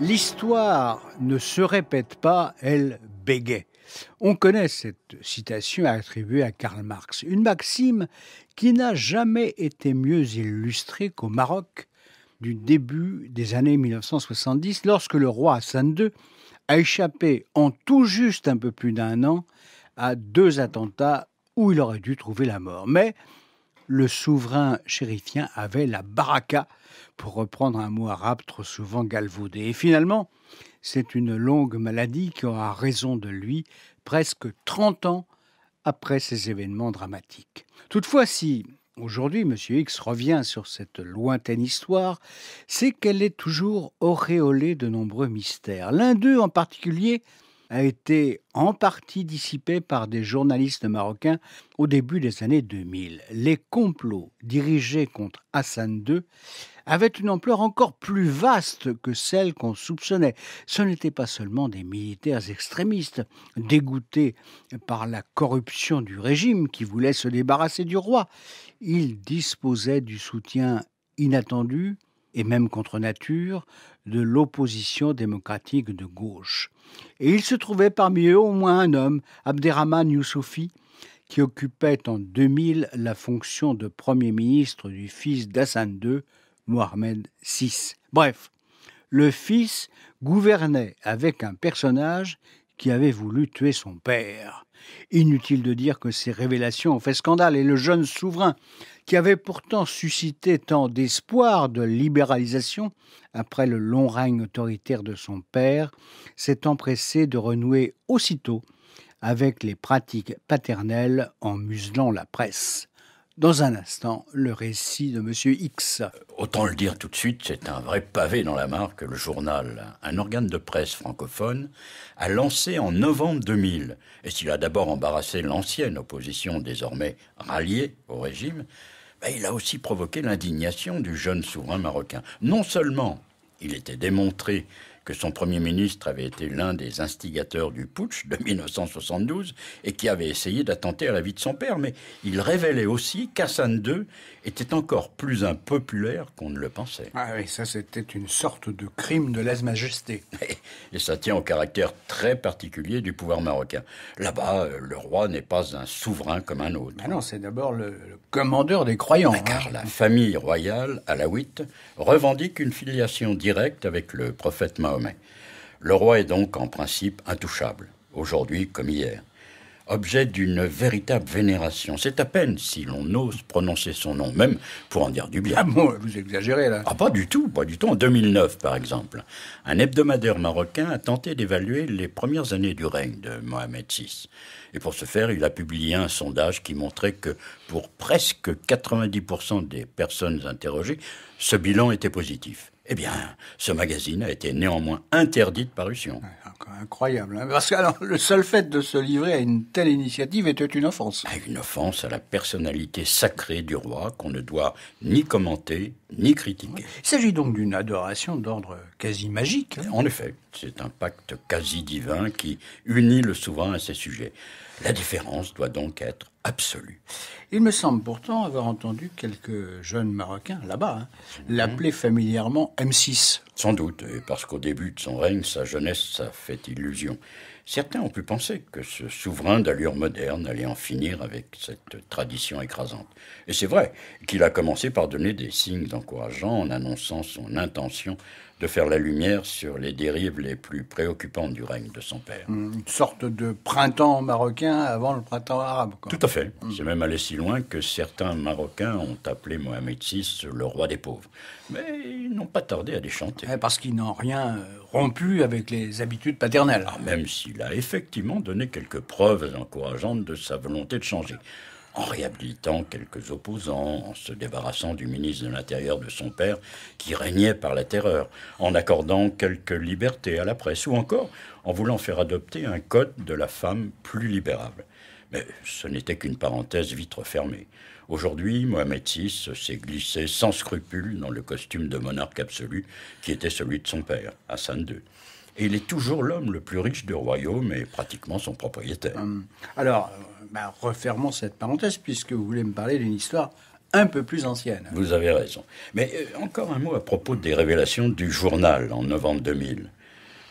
L'histoire ne se répète pas, elle bégait ». On connaît cette citation attribuée à Karl Marx, une maxime qui n'a jamais été mieux illustrée qu'au Maroc du début des années 1970, lorsque le roi Hassan II a échappé en tout juste un peu plus d'un an à deux attentats où il aurait dû trouver la mort. Mais le souverain chérifien avait la baraka, pour reprendre un mot arabe trop souvent galvaudé. Et finalement, c'est une longue maladie qui aura raison de lui presque 30 ans après ces événements dramatiques. Toutefois, si aujourd'hui M. X revient sur cette lointaine histoire, c'est qu'elle est toujours auréolée de nombreux mystères. L'un d'eux en particulier a été en partie dissipé par des journalistes marocains au début des années 2000. Les complots dirigés contre Hassan II avaient une ampleur encore plus vaste que celle qu'on soupçonnait. Ce n'étaient pas seulement des militaires extrémistes dégoûtés par la corruption du régime qui voulaient se débarrasser du roi. Ils disposaient du soutien inattendu et même contre nature, de l'opposition démocratique de gauche. Et il se trouvait parmi eux au moins un homme, Abderrahman Youssoufi, qui occupait en 2000 la fonction de Premier ministre du fils d'Hassan II, Mohamed VI. Bref, le fils gouvernait avec un personnage qui avait voulu tuer son père. Inutile de dire que ces révélations ont fait scandale et le jeune souverain, qui avait pourtant suscité tant d'espoir de libéralisation après le long règne autoritaire de son père, s'est empressé de renouer aussitôt avec les pratiques paternelles en muselant la presse dans un instant le récit de Monsieur X. Euh, autant le dire tout de suite, c'est un vrai pavé dans la marque. que le journal, un organe de presse francophone, a lancé en novembre 2000. Et s'il a d'abord embarrassé l'ancienne opposition désormais ralliée au régime, ben, il a aussi provoqué l'indignation du jeune souverain marocain. Non seulement il était démontré que son Premier ministre avait été l'un des instigateurs du putsch de 1972 et qui avait essayé d'attenter à la vie de son père, mais il révélait aussi qu'Hassan II était encore plus impopulaire qu'on ne le pensait. Ah oui, ça c'était une sorte de crime de lèse-majesté. Et ça tient au caractère très particulier du pouvoir marocain. Là-bas, euh, le roi n'est pas un souverain comme un autre. non, c'est d'abord le, commandeur des croyants. Ah, car hein. la famille royale, alaouite, revendique une filiation directe avec le prophète Mahomet le roi est donc en principe intouchable, aujourd'hui comme hier, objet d'une véritable vénération. C'est à peine si l'on ose prononcer son nom, même pour en dire du bien. Ah bon, vous exagérez là. Ah pas du tout, pas du tout. En 2009 par exemple, un hebdomadaire marocain a tenté d'évaluer les premières années du règne de Mohamed VI. Et pour ce faire, il a publié un sondage qui montrait que pour presque 90% des personnes interrogées, ce bilan était positif. Eh bien, ce magazine a été néanmoins interdit de parution. Incroyable. Hein, parce que le seul fait de se livrer à une telle initiative était une offense. Une offense à la personnalité sacrée du roi qu'on ne doit ni commenter ni critiquer. Il s'agit donc d'une adoration d'ordre quasi magique. Hein. En effet, c'est un pacte quasi divin qui unit le souverain à ses sujets. La différence doit donc être absolue. Il me semble pourtant avoir entendu quelques jeunes Marocains, là-bas, hein, mhm. l'appeler familièrement M6. Sans doute, parce qu'au début de son règne, sa jeunesse, a fait illusion. Certains ont pu penser que ce souverain d'allure moderne allait en finir avec cette tradition écrasante. Et c'est vrai qu'il a commencé par donner des signes encourageants en annonçant son intention de faire la lumière sur les dérives les plus préoccupantes du règne de son père. Une sorte de printemps marocain avant le printemps arabe. Tout à fait. Mm. C'est même allé si loin que certains Marocains ont appelé Mohamed VI le roi des pauvres. Mais ils n'ont pas tardé à déchanter. Eh, parce qu'ils n'ont rien euh, rompu avec les habitudes paternelles. Ah, même s'il a effectivement donné quelques preuves encourageantes de sa volonté de changer en réhabilitant quelques opposants, en se débarrassant du ministre de l'Intérieur de son père, qui régnait par la terreur, en accordant quelques libertés à la presse, ou encore en voulant faire adopter un code de la femme plus libérable. Mais ce n'était qu'une parenthèse vite fermée. Aujourd'hui, Mohamed VI s'est glissé sans scrupule dans le costume de monarque absolu qui était celui de son père, Hassan II. Et il est toujours l'homme le plus riche du royaume et pratiquement son propriétaire. Euh, alors, bah, refermons cette parenthèse, puisque vous voulez me parler d'une histoire un peu plus ancienne. Vous avez raison. Mais euh, encore un mot à propos des révélations du journal en novembre 2000.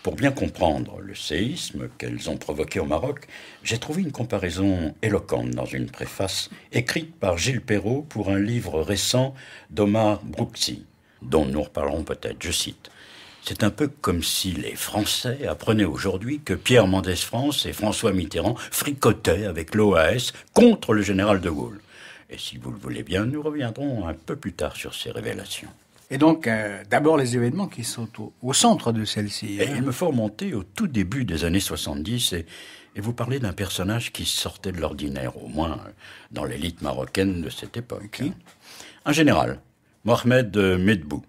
Pour bien comprendre le séisme qu'elles ont provoqué au Maroc, j'ai trouvé une comparaison éloquente dans une préface écrite par Gilles Perrault pour un livre récent d'Omar Brouxy, dont nous reparlerons peut-être. Je cite c'est un peu comme si les Français apprenaient aujourd'hui que Pierre Mendès France et François Mitterrand fricotaient avec l'OAS contre le général de Gaulle. Et si vous le voulez bien, nous reviendrons un peu plus tard sur ces révélations. Et donc, euh, d'abord les événements qui sont au, centre de celle-ci. Hein. Il me faut remonter au tout début des années 70 et, et vous parlez d'un personnage qui sortait de l'ordinaire, au moins euh, dans l'élite marocaine de cette époque. Hein. Un général, Mohamed euh, Medbou.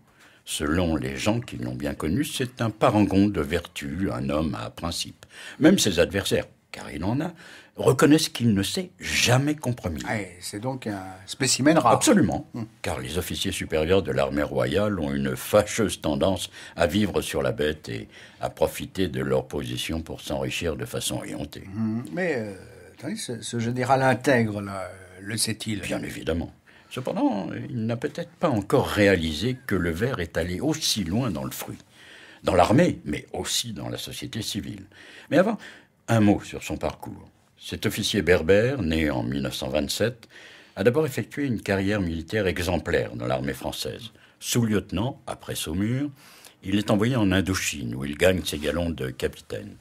Selon les gens qui l'ont bien connu, c'est un parangon de vertu, un homme à principe. Même ses adversaires, car il en a, reconnaissent qu'il ne s'est jamais compromis. c'est donc un spécimen rare. Absolument, hum. car les officiers supérieurs de l'armée royale ont une fâcheuse tendance à vivre sur la bête et à profiter de leur position pour s'enrichir de façon éhontée. Hum, mais euh, ce, général intègre, le sait-il Bien évidemment. Cependant, il n'a peut-être pas encore réalisé que le verre est allé aussi loin dans le fruit, dans l'armée, mais aussi dans la société civile. Mais avant, un mot sur son parcours. Cet officier berbère, né en 1927, a d'abord effectué une carrière militaire exemplaire dans l'armée française. Sous-lieutenant, après Saumur, il est envoyé en Indochine, où il gagne ses galons de capitaine.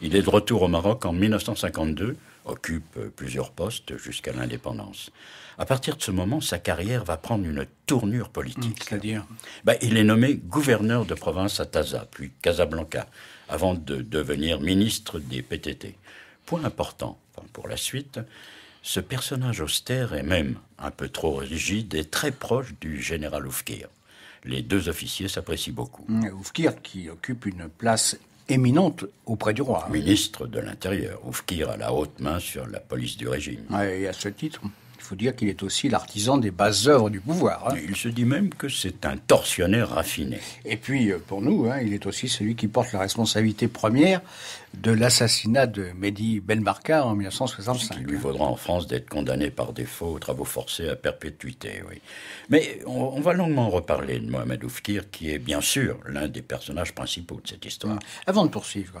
Il est de retour au Maroc en 1952 occupe euh, plusieurs postes jusqu'à l'indépendance. À partir de ce moment, sa carrière va prendre une tournure politique. Hum, c'est-à-dire bah, Il est nommé gouverneur de province à Taza, puis Casablanca, avant de devenir ministre des PTT. Point important pour la suite, ce personnage austère et même un peu trop rigide est très proche du général Oufkir. Les deux officiers s'apprécient beaucoup. Oufkir qui occupe une place éminente auprès du roi. Ministre de l'Intérieur, oufkir à la haute main sur la police du régime. et à ce titre, faut dire qu'il est aussi l'artisan des bases œuvres du pouvoir. Hein. Il se dit même que c'est un tortionnaire raffiné. Et puis, euh, pour nous, hein, il est aussi celui qui porte la responsabilité première de l'assassinat de Mehdi Barka en 1965. Ce qui lui vaudra en France d'être condamné par défaut aux travaux forcés à perpétuité, oui. Mais on, va longuement reparler de Mohamed Oufkir, qui est bien sûr l'un des personnages principaux de cette histoire. Ah, avant de poursuivre,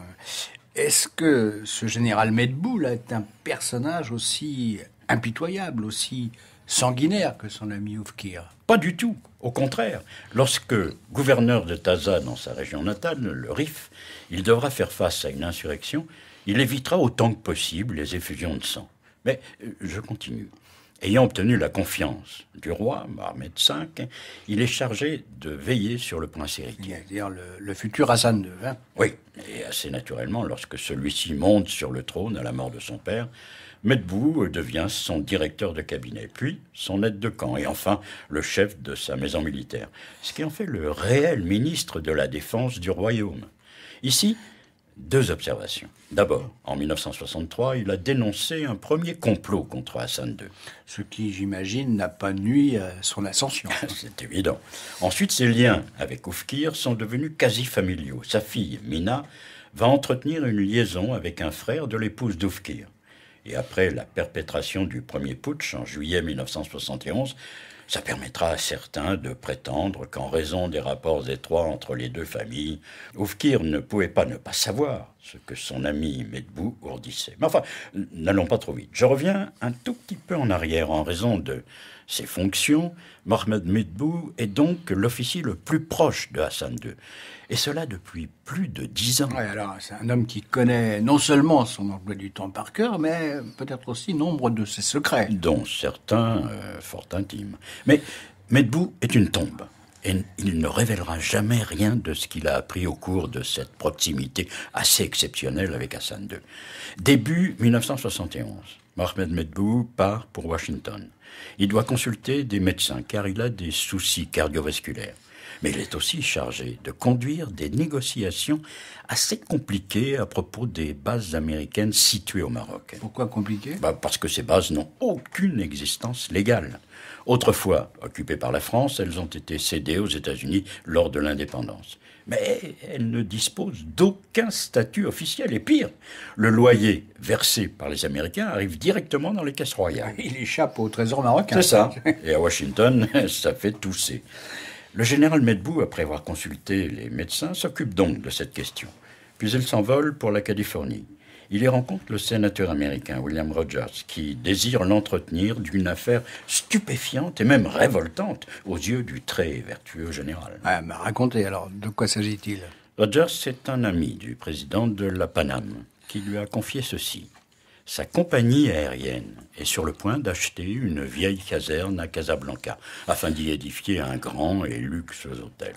est-ce que ce général Medbou est un personnage aussi impitoyable, aussi sanguinaire que son ami Oufkir. Pas du tout, au contraire. Lorsque gouverneur de Taza dans sa région natale, le Rif, il devra faire face à une insurrection, il évitera autant que possible les effusions de sang. Mais euh, je continue. Ayant obtenu la confiance du roi, Mohamed V, il est chargé de veiller sur le prince héritier. C'est-à-dire le, futur Hassan II. oui, et assez naturellement, lorsque celui-ci monte sur le trône à la mort de son père, Medbou devient son directeur de cabinet, puis son aide de camp, et enfin le chef de sa maison militaire, ce qui en fait le réel ministre de la Défense du royaume. Ici, deux observations. D'abord, en 1963, il a dénoncé un premier complot contre Hassan II. Ce qui, j'imagine, n'a pas nui à son ascension. C'est évident. Ensuite, ses liens avec Oufkir sont devenus quasi familiaux. Sa fille, Mina, va entretenir une liaison avec un frère de l'épouse d'Oufkir. Et après la perpétration du premier putsch en juillet 1971, ça permettra à certains de prétendre qu'en raison des rapports étroits entre les deux familles, Oufkir ne pouvait pas ne pas savoir ce que son ami Medbou ourdissait. Mais enfin, n'allons pas trop vite. Je reviens un tout petit peu en arrière en raison de ses fonctions. Mohamed Medbou est donc l'officier le plus proche de Hassan II et cela depuis plus de dix ans. alors c'est un homme qui connaît non seulement son emploi du temps par cœur, mais peut-être aussi nombre de ses secrets. Dont certains euh, fort intimes. Mais Medbou est une tombe. Et il ne révélera jamais rien de ce qu'il a appris au cours de cette proximité assez exceptionnelle avec Hassan II. Début 1971, Mohamed Medbou part pour Washington. Il doit consulter des médecins car il a des soucis cardiovasculaires mais il est aussi chargé de conduire des négociations assez compliquées à propos des bases américaines situées au Maroc. Pourquoi compliquées bah, Parce que ces bases n'ont aucune existence légale. Autrefois occupées par la France, elles ont été cédées aux États-Unis lors de l'indépendance. Mais elles ne disposent d'aucun statut officiel. Et pire, le loyer versé par les Américains arrive directement dans les caisses royales. Il échappe au trésor marocain. C'est ça. Et à Washington, ça fait tousser. Le général Medbou, après avoir consulté les médecins, s'occupe donc de cette question. Puis il s'envole pour la Californie. Il y rencontre le sénateur américain William Rogers, qui désire l'entretenir d'une affaire stupéfiante et même révoltante aux yeux du très vertueux général. Ah, racontez alors, de quoi s'agit-il Rogers est un ami du président de la Paname, qui lui a confié ceci sa compagnie aérienne est sur le point d'acheter une vieille caserne à Casablanca afin d'y édifier un grand et luxueux hôtel.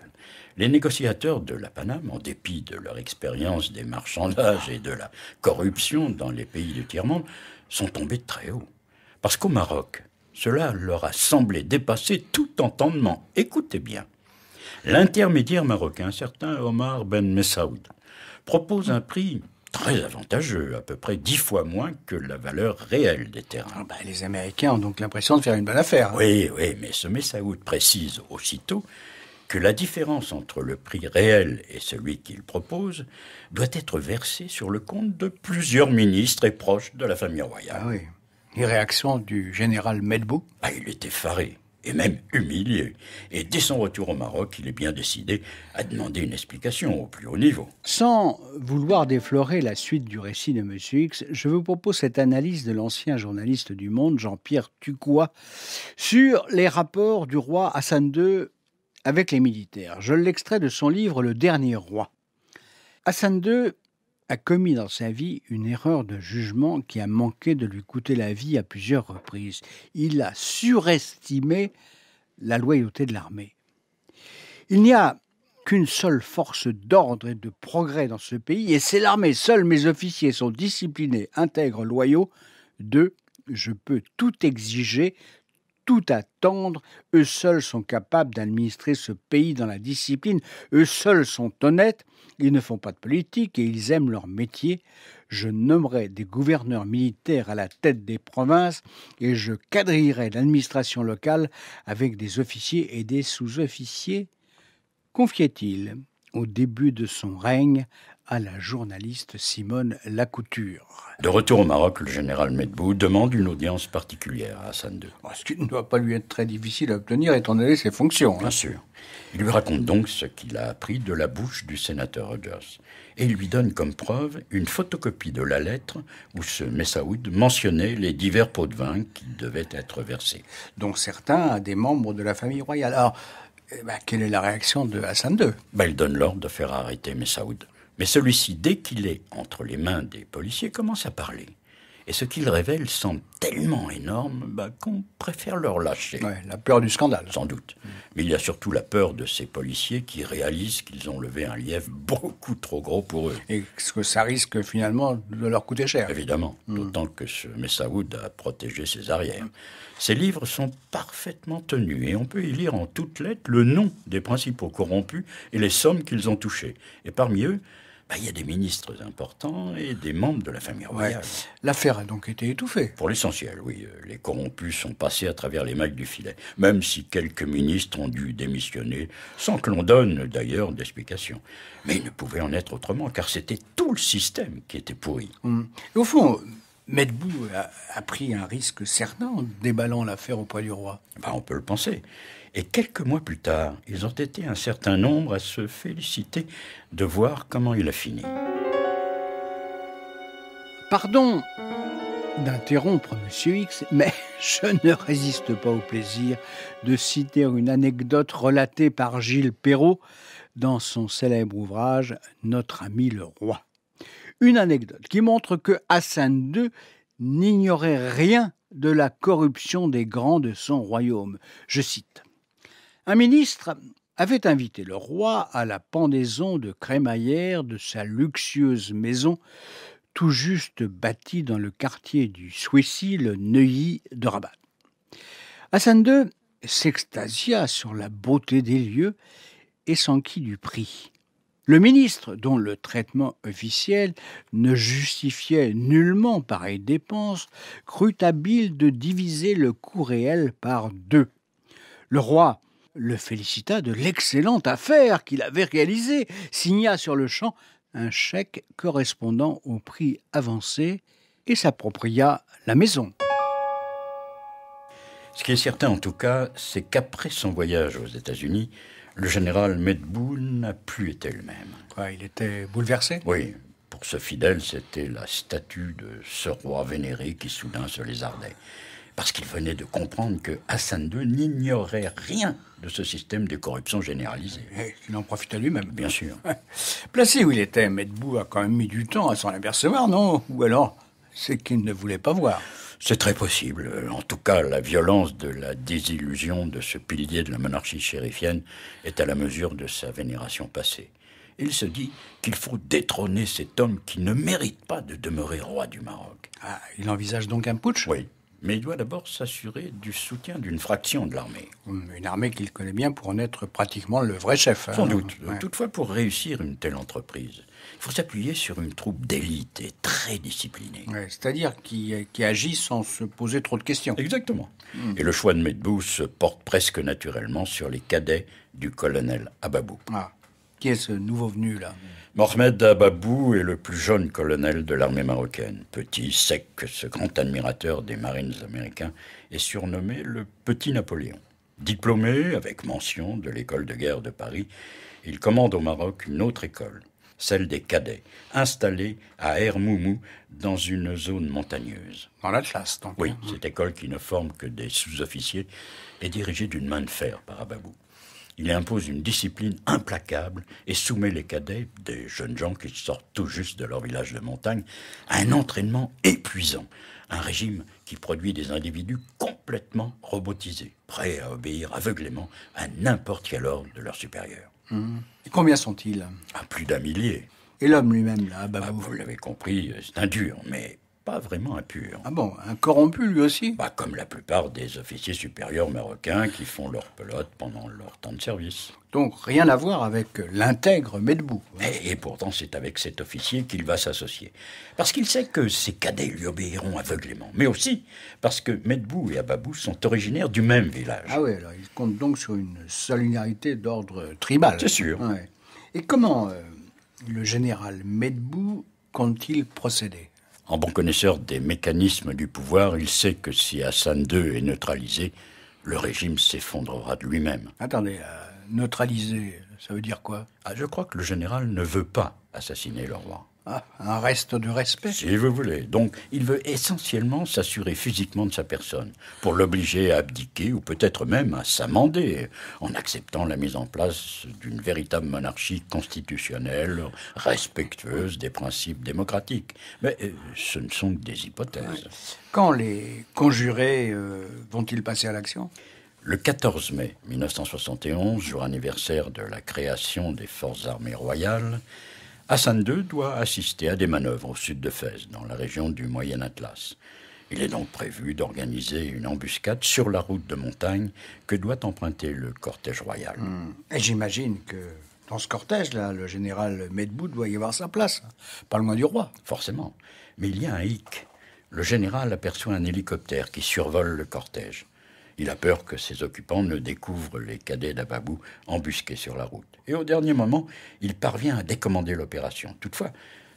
Les négociateurs de la Paname, en dépit de leur expérience des marchandages et de la corruption dans les pays du tiers-monde, sont tombés très haut. Parce qu'au Maroc, cela leur a semblé dépasser tout entendement. Écoutez bien. L'intermédiaire marocain, certain Omar Ben Messaoud, propose un prix très avantageux, à peu près dix fois moins que la valeur réelle des terrains. Ah, ben, les Américains ont donc l'impression de faire une bonne affaire. Oui, oui, mais ce Messaoud précise aussitôt que la différence entre le prix réel et celui qu'il propose doit être versée sur le compte de plusieurs ministres et proches de la famille royale. Ah oui. Les réactions du général Medbou ah, Il est effaré et même humilié. Et dès son retour au Maroc, il est bien décidé à demander une explication au plus haut niveau. Sans vouloir déflorer la suite du récit de M. X, je vous propose cette analyse de l'ancien journaliste du Monde, Jean-Pierre Tucois, sur les rapports du roi Hassan II avec les militaires. Je l'extrais de son livre Le Dernier Roi. Hassan II a commis dans sa vie une erreur de jugement qui a manqué de lui coûter la vie à plusieurs reprises. Il a surestimé la loyauté de l'armée. Il n'y a qu'une seule force d'ordre et de progrès dans ce pays, et c'est l'armée. Seuls mes officiers sont disciplinés, intègres, loyaux. de « je peux tout exiger tout attendre, eux seuls sont capables d'administrer ce pays dans la discipline, eux seuls sont honnêtes, ils ne font pas de politique et ils aiment leur métier. Je nommerai des gouverneurs militaires à la tête des provinces et je quadrillerai l'administration locale avec des officiers et des sous-officiers, confiait-il au début de son règne à la journaliste Simone Lacouture. De retour au Maroc, le général Medbou demande une audience particulière à Hassan II. Ce qui ne doit pas lui être très difficile à obtenir étant donné ses fonctions. Hein. Bien sûr. Il lui raconte donc ce qu'il a appris de la bouche du sénateur Rogers et il lui donne comme preuve une photocopie de la lettre où ce Messaoud mentionnait les divers pots de vin qui devaient être versés. Dont certains à des membres de la famille royale. Alors, eh ben, quelle est la réaction de Hassan II ben, Il donne l'ordre de faire arrêter Messaoud. Mais celui-ci, dès qu'il est entre les mains des policiers, commence à parler. Et ce qu'il révèle semble tellement énorme bah, qu'on préfère le relâcher. la peur du scandale. Sans doute. Mais il y a surtout la peur de ces policiers qui réalisent qu'ils ont levé un lièvre beaucoup trop gros pour eux. Et que ça risque finalement de leur coûter cher. Évidemment, mm. d'autant que ce Messaoud a protégé ses arrières. Ces livres sont parfaitement tenus et on peut y lire en toutes lettres le nom des principaux corrompus et les sommes qu'ils ont touchées. Et parmi eux, bah, il y a des ministres importants et des membres de la famille royale. L'affaire a donc été étouffée. Pour l'essentiel, oui. Euh, les corrompus sont passés à travers les mailles du filet, même si quelques ministres ont dû démissionner, sans que l'on donne d'ailleurs d'explications. Mais il ne pouvait en être autrement, car c'était tout le système qui était pourri. Hum. au fond, Medbou a, pris un risque certain en déballant l'affaire au poids du roi. Ben, on peut le penser. Et quelques mois plus tard, ils ont été un certain nombre à se féliciter de voir comment il a fini. Pardon d'interrompre Monsieur X, mais je ne résiste pas au plaisir de citer une anecdote relatée par Gilles Perrault dans son célèbre ouvrage Notre ami le roi. Une anecdote qui montre que Hassan II n'ignorait rien de la corruption des grands de son royaume. Je cite un ministre avait invité le roi à la pendaison de crémaillère de sa luxueuse maison, tout juste bâtie dans le quartier du Suissi, le Neuilly de Rabat. Hassan II s'extasia sur la beauté des lieux et s'enquit du prix. Le ministre, dont le traitement officiel ne justifiait nullement pareille dépense, crut habile de diviser le coût réel par deux. Le roi, le félicita de l'excellente affaire qu'il avait réalisée, signa sur le champ un chèque correspondant au prix avancé et s'appropria la maison. Ce qui est certain en tout cas, c'est qu'après son voyage aux États-Unis, le général Medboul n'a plus été le même. Quoi, il était bouleversé Oui. Pour ce fidèle, c'était la statue de ce roi vénéré qui soudain se lézardait parce qu'il venait de comprendre que Hassan II n'ignorait rien de ce système de corruption généralisée. Eh, il en à lui-même. Bien sûr. Placé où il était, Medbou a quand même mis du temps à s'en apercevoir, non Ou alors, c'est qu'il ne voulait pas voir. C'est très possible. En tout cas, la violence de la désillusion de ce pilier de la monarchie chérifienne est à la mesure de sa vénération passée. Il se dit qu'il faut détrôner cet homme qui ne mérite pas de demeurer roi du Maroc. Ah, il envisage donc un putsch Oui mais il doit d'abord s'assurer du soutien d'une fraction de l'armée. Une armée qu'il connaît bien pour en être pratiquement le vrai chef. Hein. Sans doute. Toutefois, pour réussir une telle entreprise, il faut s'appuyer sur une troupe d'élite et très disciplinée. C'est-à-dire qui, agit sans se poser trop de questions. Exactement. Hmm. Et le choix de Medbou se porte presque naturellement sur les cadets du colonel Ababou. Ah. Qui est ce nouveau venu là Mohamed Ababou est le plus jeune colonel de l'armée marocaine. Petit, sec, ce grand admirateur des marines américains est surnommé le Petit Napoléon. Diplômé, avec mention, de l'école de guerre de Paris, il commande au Maroc une autre école, celle des cadets, installée à Hermoumou, dans une zone montagneuse. Dans l'Atlas, donc. Oui, cette école qui ne forme que des sous-officiers est dirigée d'une main de fer par Ababou. Il impose une discipline implacable et soumet les cadets, des jeunes gens qui sortent tout juste de leur village de montagne, à un entraînement épuisant. Un régime qui produit des individus complètement robotisés, prêts à obéir aveuglément à n'importe quel ordre de leur supérieur. Mmh. Et combien sont-ils Plus d'un millier. Et l'homme lui-même, là, bah, bah, vous l'avez compris, c'est un dur, mais vraiment impur. Ah bon, un corrompu lui aussi bah, Comme la plupart des officiers supérieurs marocains qui font leur pelote pendant leur temps de service. Donc rien à voir avec l'intègre Medbou. Hein et, pourtant c'est avec cet officier qu'il va s'associer. Parce qu'il sait que ses cadets lui obéiront aveuglément. Mais aussi parce que Medbou et Ababou sont originaires du même village. Ah oui, alors il compte donc sur une solidarité d'ordre tribal. C'est sûr. Et comment euh, le général Medbou compte il procéder en bon connaisseur des mécanismes du pouvoir, il sait que si Hassan II est neutralisé, le régime s'effondrera de lui-même. Attendez, euh, neutraliser, ça veut dire quoi ah, Je crois que le général ne veut pas assassiner le roi. Ah, un reste de respect Si vous voulez. Donc, il veut essentiellement s'assurer physiquement de sa personne, pour l'obliger à abdiquer ou peut-être même à s'amender, en acceptant la mise en place d'une véritable monarchie constitutionnelle, respectueuse des principes démocratiques. Mais euh, ce ne sont que des hypothèses. Quand les conjurés euh, vont-ils passer à l'action le 14 mai 1971, jour anniversaire de la création des forces armées royales, Hassan II doit assister à des manœuvres au sud de Fès, dans la région du Moyen Atlas. Il est donc prévu d'organiser une embuscade sur la route de montagne que doit emprunter le cortège royal. Hmm. Et j'imagine que dans ce cortège-là, le général Medbou doit y avoir sa place, hein. pas loin du roi. Forcément. Mais il y a un hic. Le général aperçoit un hélicoptère qui survole le cortège. Il a peur que ses occupants ne découvrent les cadets d'Ababou embusqués sur la route. Et au dernier moment, il parvient à décommander l'opération. Toutefois,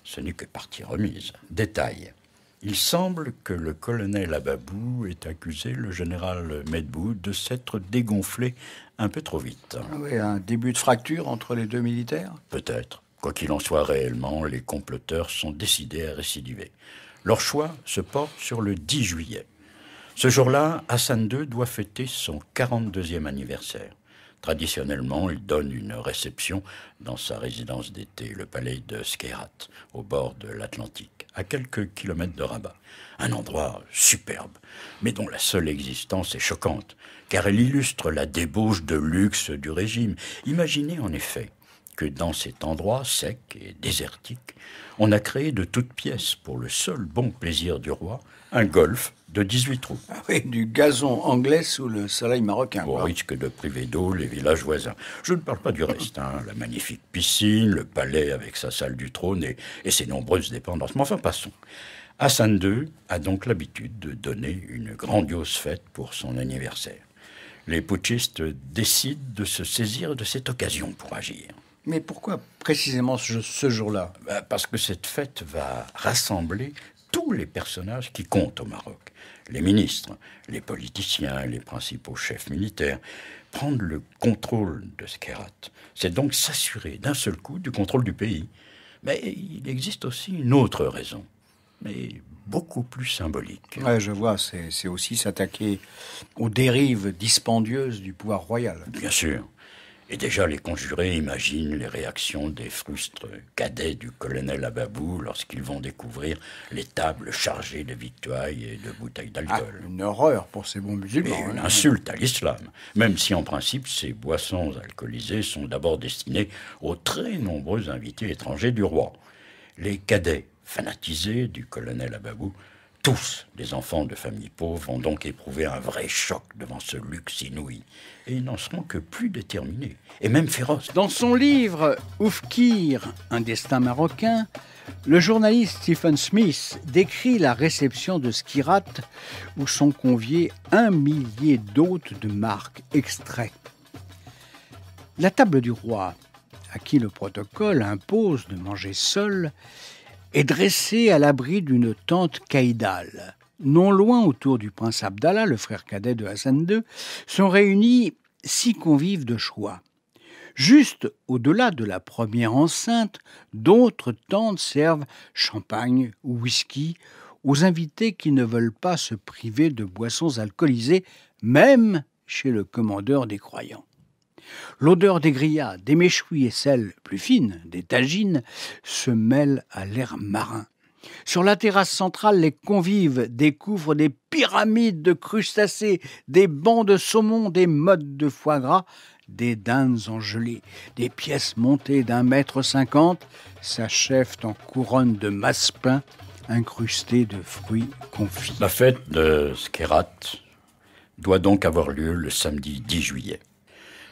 ce n'est que partie remise. Détail. Il semble que le colonel Ababou ait accusé le général Medbou de s'être dégonflé un peu trop vite. oui, un début de fracture entre les deux militaires Peut-être. Quoi qu'il en soit réellement, les comploteurs sont décidés à récidiver. Leur choix se porte sur le 10 juillet. Ce jour-là, Hassan II doit fêter son 42e anniversaire. Traditionnellement, il donne une réception dans sa résidence d'été, le palais de Skerat, au bord de l'Atlantique, à quelques kilomètres de Rabat. Un endroit superbe, mais dont la seule existence est choquante, car elle illustre la débauche de luxe du régime. Imaginez en effet que dans cet endroit sec et désertique, on a créé de toutes pièces, pour le seul bon plaisir du roi, un golf de 18 trous. Ah du gazon anglais sous le soleil marocain. Au risque de priver d'eau les villages voisins. Je ne parle pas du reste, hein. la magnifique piscine, le palais avec sa salle du trône et, ses nombreuses dépendances. Mais enfin, passons. Hassan II a donc l'habitude de donner une grandiose fête pour son anniversaire. Les putschistes décident de se saisir de cette occasion pour agir. Mais pourquoi précisément ce, jour-là bah, Parce que cette fête va rassembler tous les personnages qui comptent au Maroc les ministres, les politiciens, les principaux chefs militaires, prendre le contrôle de Skerrat C'est donc s'assurer d'un seul coup du contrôle du pays. Mais il existe aussi une autre raison, mais beaucoup plus symbolique. je vois, c'est aussi s'attaquer aux dérives dispendieuses du pouvoir royal. Bien sûr. Et déjà, les conjurés imaginent les réactions des frustres cadets du colonel Ababou lorsqu'ils vont découvrir les tables chargées de victuailles et de bouteilles d'alcool. Ah, une horreur pour ces bons musulmans. une hein. insulte à l'islam, même si en principe ces boissons alcoolisées sont d'abord destinées aux très nombreux invités étrangers du roi. Les cadets fanatisés du colonel Ababou tous des enfants de familles pauvres vont donc éprouver un vrai choc devant ce luxe inouï et ils n'en seront que plus déterminés, et même féroces. Dans son livre Oufkir, un destin marocain, le journaliste Stephen Smith décrit la réception de Skirat où sont conviés un millier d'hôtes de marques extraits. La table du roi, à qui le protocole impose de manger seul, est dressée à l'abri d'une tente caïdale non loin autour du prince Abdallah, le frère cadet de Hassan II, sont réunis six convives de choix. Juste au-delà de la première enceinte, d'autres tentes servent champagne ou whisky aux invités qui ne veulent pas se priver de boissons alcoolisées, même chez le commandeur des croyants. L'odeur des grillades, des méchouis et celle plus fine, des tagines, se mêle à l'air marin. Sur la terrasse centrale, les convives découvrent des pyramides de crustacés, des bancs de saumon, des modes de foie gras, des dindes gelée, Des pièces montées d'un mètre cinquante s'achèvent en couronne de massepain incrustée de fruits confits. La fête de Skerat doit donc avoir lieu le samedi 10 juillet.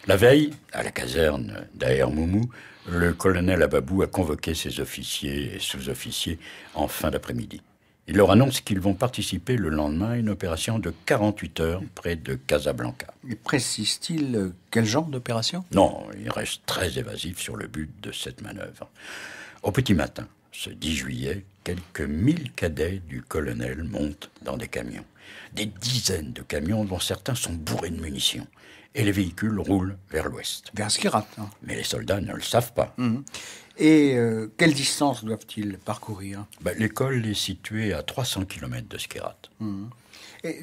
La veille, à la caserne d'Aermoumou le colonel Ababou a convoqué ses officiers et sous-officiers en fin d'après-midi. Il leur annonce qu'ils vont participer le lendemain à une opération de 48 heures près de Casablanca. Mais précise-t-il euh, quel genre d'opération Non, il reste très évasif sur le but de cette manœuvre. Au petit matin, ce 10 juillet, quelques mille cadets du colonel montent dans des camions. Des dizaines de camions dont certains sont bourrés de munitions et les véhicules roulent vers l'ouest. Vers Skirat. Hein. Mais les soldats ne le savent pas. Mhm. Et euh, quelle distance doivent-ils parcourir ben, L'école est située à 300 km de Skirat. Mhm.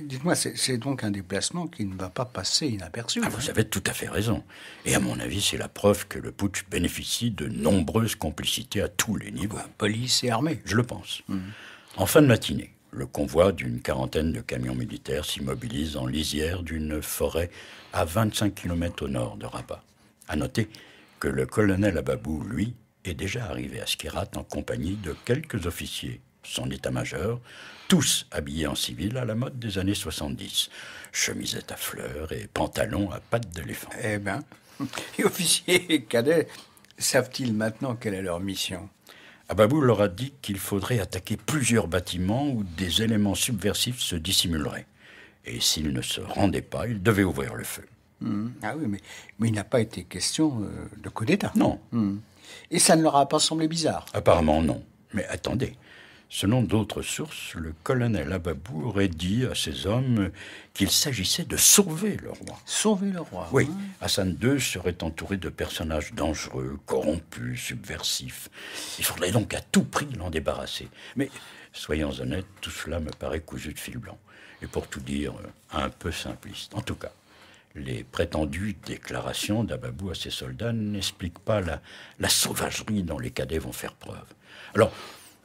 dites-moi, c'est donc un déplacement qui ne va pas passer inaperçu. Ah, hein. vous avez tout à fait raison. Et à mon avis, c'est la preuve que le putsch bénéficie de nombreuses complicités à tous les niveaux. Police et armée. Je le pense. Mhm. En fin de matinée, le convoi d'une quarantaine de camions militaires s'immobilise en lisière d'une forêt à 25 km au nord de Rabat. À noter que le colonel Ababou, lui, est déjà arrivé à Skirat en compagnie de quelques officiers, son état-major, tous habillés en civil à la mode des années 70, chemisette à fleurs et pantalons à pattes d'éléphant. Eh bien, les officiers et cadets savent-ils maintenant quelle est leur mission Ababou leur a dit qu'il faudrait attaquer plusieurs bâtiments où des éléments subversifs se dissimuleraient. Et s'ils ne se rendaient pas, ils devaient ouvrir le feu. Hmm. Ah oui, mais, il n'a pas été question euh, de coup d'État. Non. Hmm. Et ça ne leur a pas semblé bizarre Apparemment non. Mais attendez, Selon d'autres sources, le colonel Ababou aurait dit à ses hommes qu'il s'agissait de sauver le roi. Sauver le roi Oui. Hassan II serait entouré de personnages dangereux, corrompus, subversifs. Il faudrait donc à tout prix l'en débarrasser. Mais soyons honnêtes, tout cela me paraît cousu de fil blanc. Et pour tout dire, euh, un peu simpliste. En tout cas, les prétendues déclarations d'Ababou à ses soldats n'expliquent pas la, la sauvagerie dont les cadets vont faire preuve. Alors,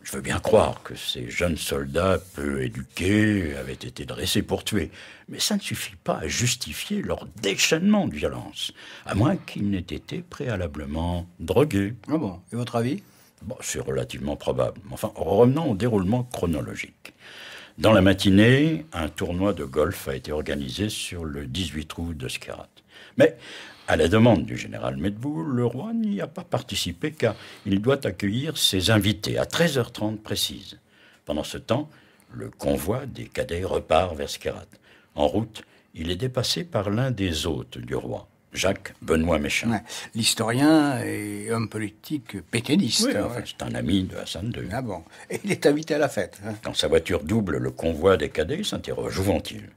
je veux bien croire que ces jeunes soldats peu éduqués avaient été dressés pour tuer, mais ça ne suffit pas à justifier leur déchaînement de violence, à moins qu'ils n'aient été préalablement drogués. Ah bon Et votre avis bon, C'est relativement probable. Enfin, revenons au déroulement chronologique. Dans la matinée, un tournoi de golf a été organisé sur le 18 août de Mais à la demande du général Medboul, le roi n'y a pas participé car il doit accueillir ses invités à 13h30 précises. Pendant ce temps, le convoi des cadets repart vers Skerat. En route, il est dépassé par l'un des hôtes du roi. Jacques Benoît Méchain. L'historien et homme politique pétainiste. Oui, hein. c'est un ami de Hassan II. Ah bon Et il est invité à la fête. Hein. Quand sa voiture double, le convoi des cadets s'interroge. Où vont-ils